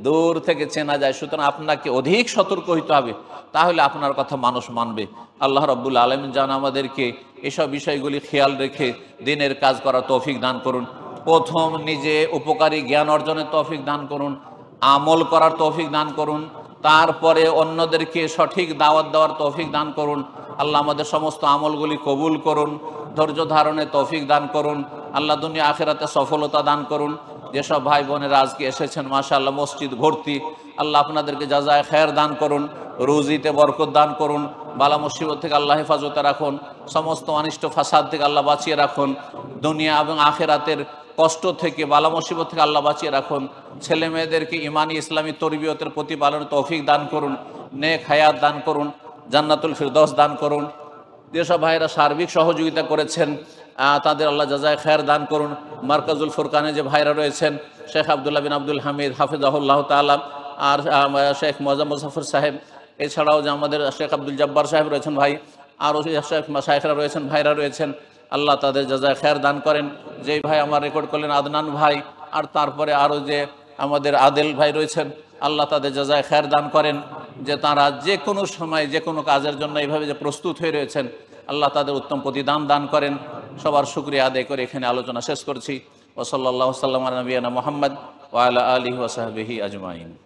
দূর থেকে চেনা যায় সুতরাং আপনাকে অধিক সতর্ক হইতে হবে তাহলে আপনার কথা মানুষ মানবে আল্লাহ রব্বুল আলম যান আমাদেরকে এসব বিষয়গুলি খেয়াল রেখে দিনের কাজ করা তৌফিক দান করুন প্রথম নিজে উপকারী জ্ঞান অর্জনের তৌফিক দান করুন আমল করার তৌফিক দান করুন তারপরে অন্যদেরকে সঠিক দাওয়াত দেওয়ার তৌফিক দান করুন আল্লাহ আমাদের সমস্ত আমলগুলি কবুল করুন ধৈর্য ধারণে তৌফিক দান করুন আল্লাহ দুনিয়া আখেরাতে সফলতা দান করুন যেসব ভাই বোনেরা আজকে এসেছেন মাশাআল্লাহ মসজিদ ভর্তি আল্লাহ আপনাদেরকে যা যায় খের দান করুন রুজিতে বরকত দান করুন বালা মুসিবত থেকে আল্লাহ হেফাজতে রাখুন সমস্ত অনিষ্ট ফাসাদ থেকে আল্লাহ বাঁচিয়ে রাখুন দুনিয়া এবং আখেরাতের কষ্ট থেকে বালা মুসিবত থেকে আল্লাহ বাঁচিয়ে রাখুন ছেলে মেয়েদেরকে ইমানি ইসলামী তরবিয়তের প্রতিপালন তৌফিক দান করুন নেক হায়াত দান করুন জান্নাতুল ফিরদস দান করুন যেসব ভাইয়েরা সার্বিক সহযোগিতা করেছেন তাদের আল্লাহ জাজায় খায়ের দান করুন মার্কাজুল ফুরকানে যে ভাইরা রয়েছেন শেখ আবদুল্লা বিন আব্দুল হামিদ হাফিজাহুল্লাহ তালাম আর শেখ মজা মুজাফর সাহেব এছাড়াও যে আমাদের শেখ আব্দুল জব্বার সাহেব রয়েছেন ভাই আরও শেখ সাহেবরা রয়েছেন ভাইরা রয়েছেন আল্লাহ তাদের যা খ্যার দান করেন যে ভাই আমার রেকর্ড করলেন আদনান ভাই আর তারপরে আরও যে আমাদের আদেল ভাই রয়েছেন আল্লাহ তাদের যা খ্যার দান করেন যে তারা যে কোনো সময় যে কোনো কাজের জন্য এইভাবে যে প্রস্তুত হয়ে রয়েছেন আল্লাহ তাদের উত্তম প্রতিদান দান করেন সবার শুক্রিয়া আদায় করে এখানে আলোচনা শেষ করছি ওসল্লা সাল্লাম নবীনা মোহাম্মদ ওয়াল আলী ওসাহাবিহি আজমাইন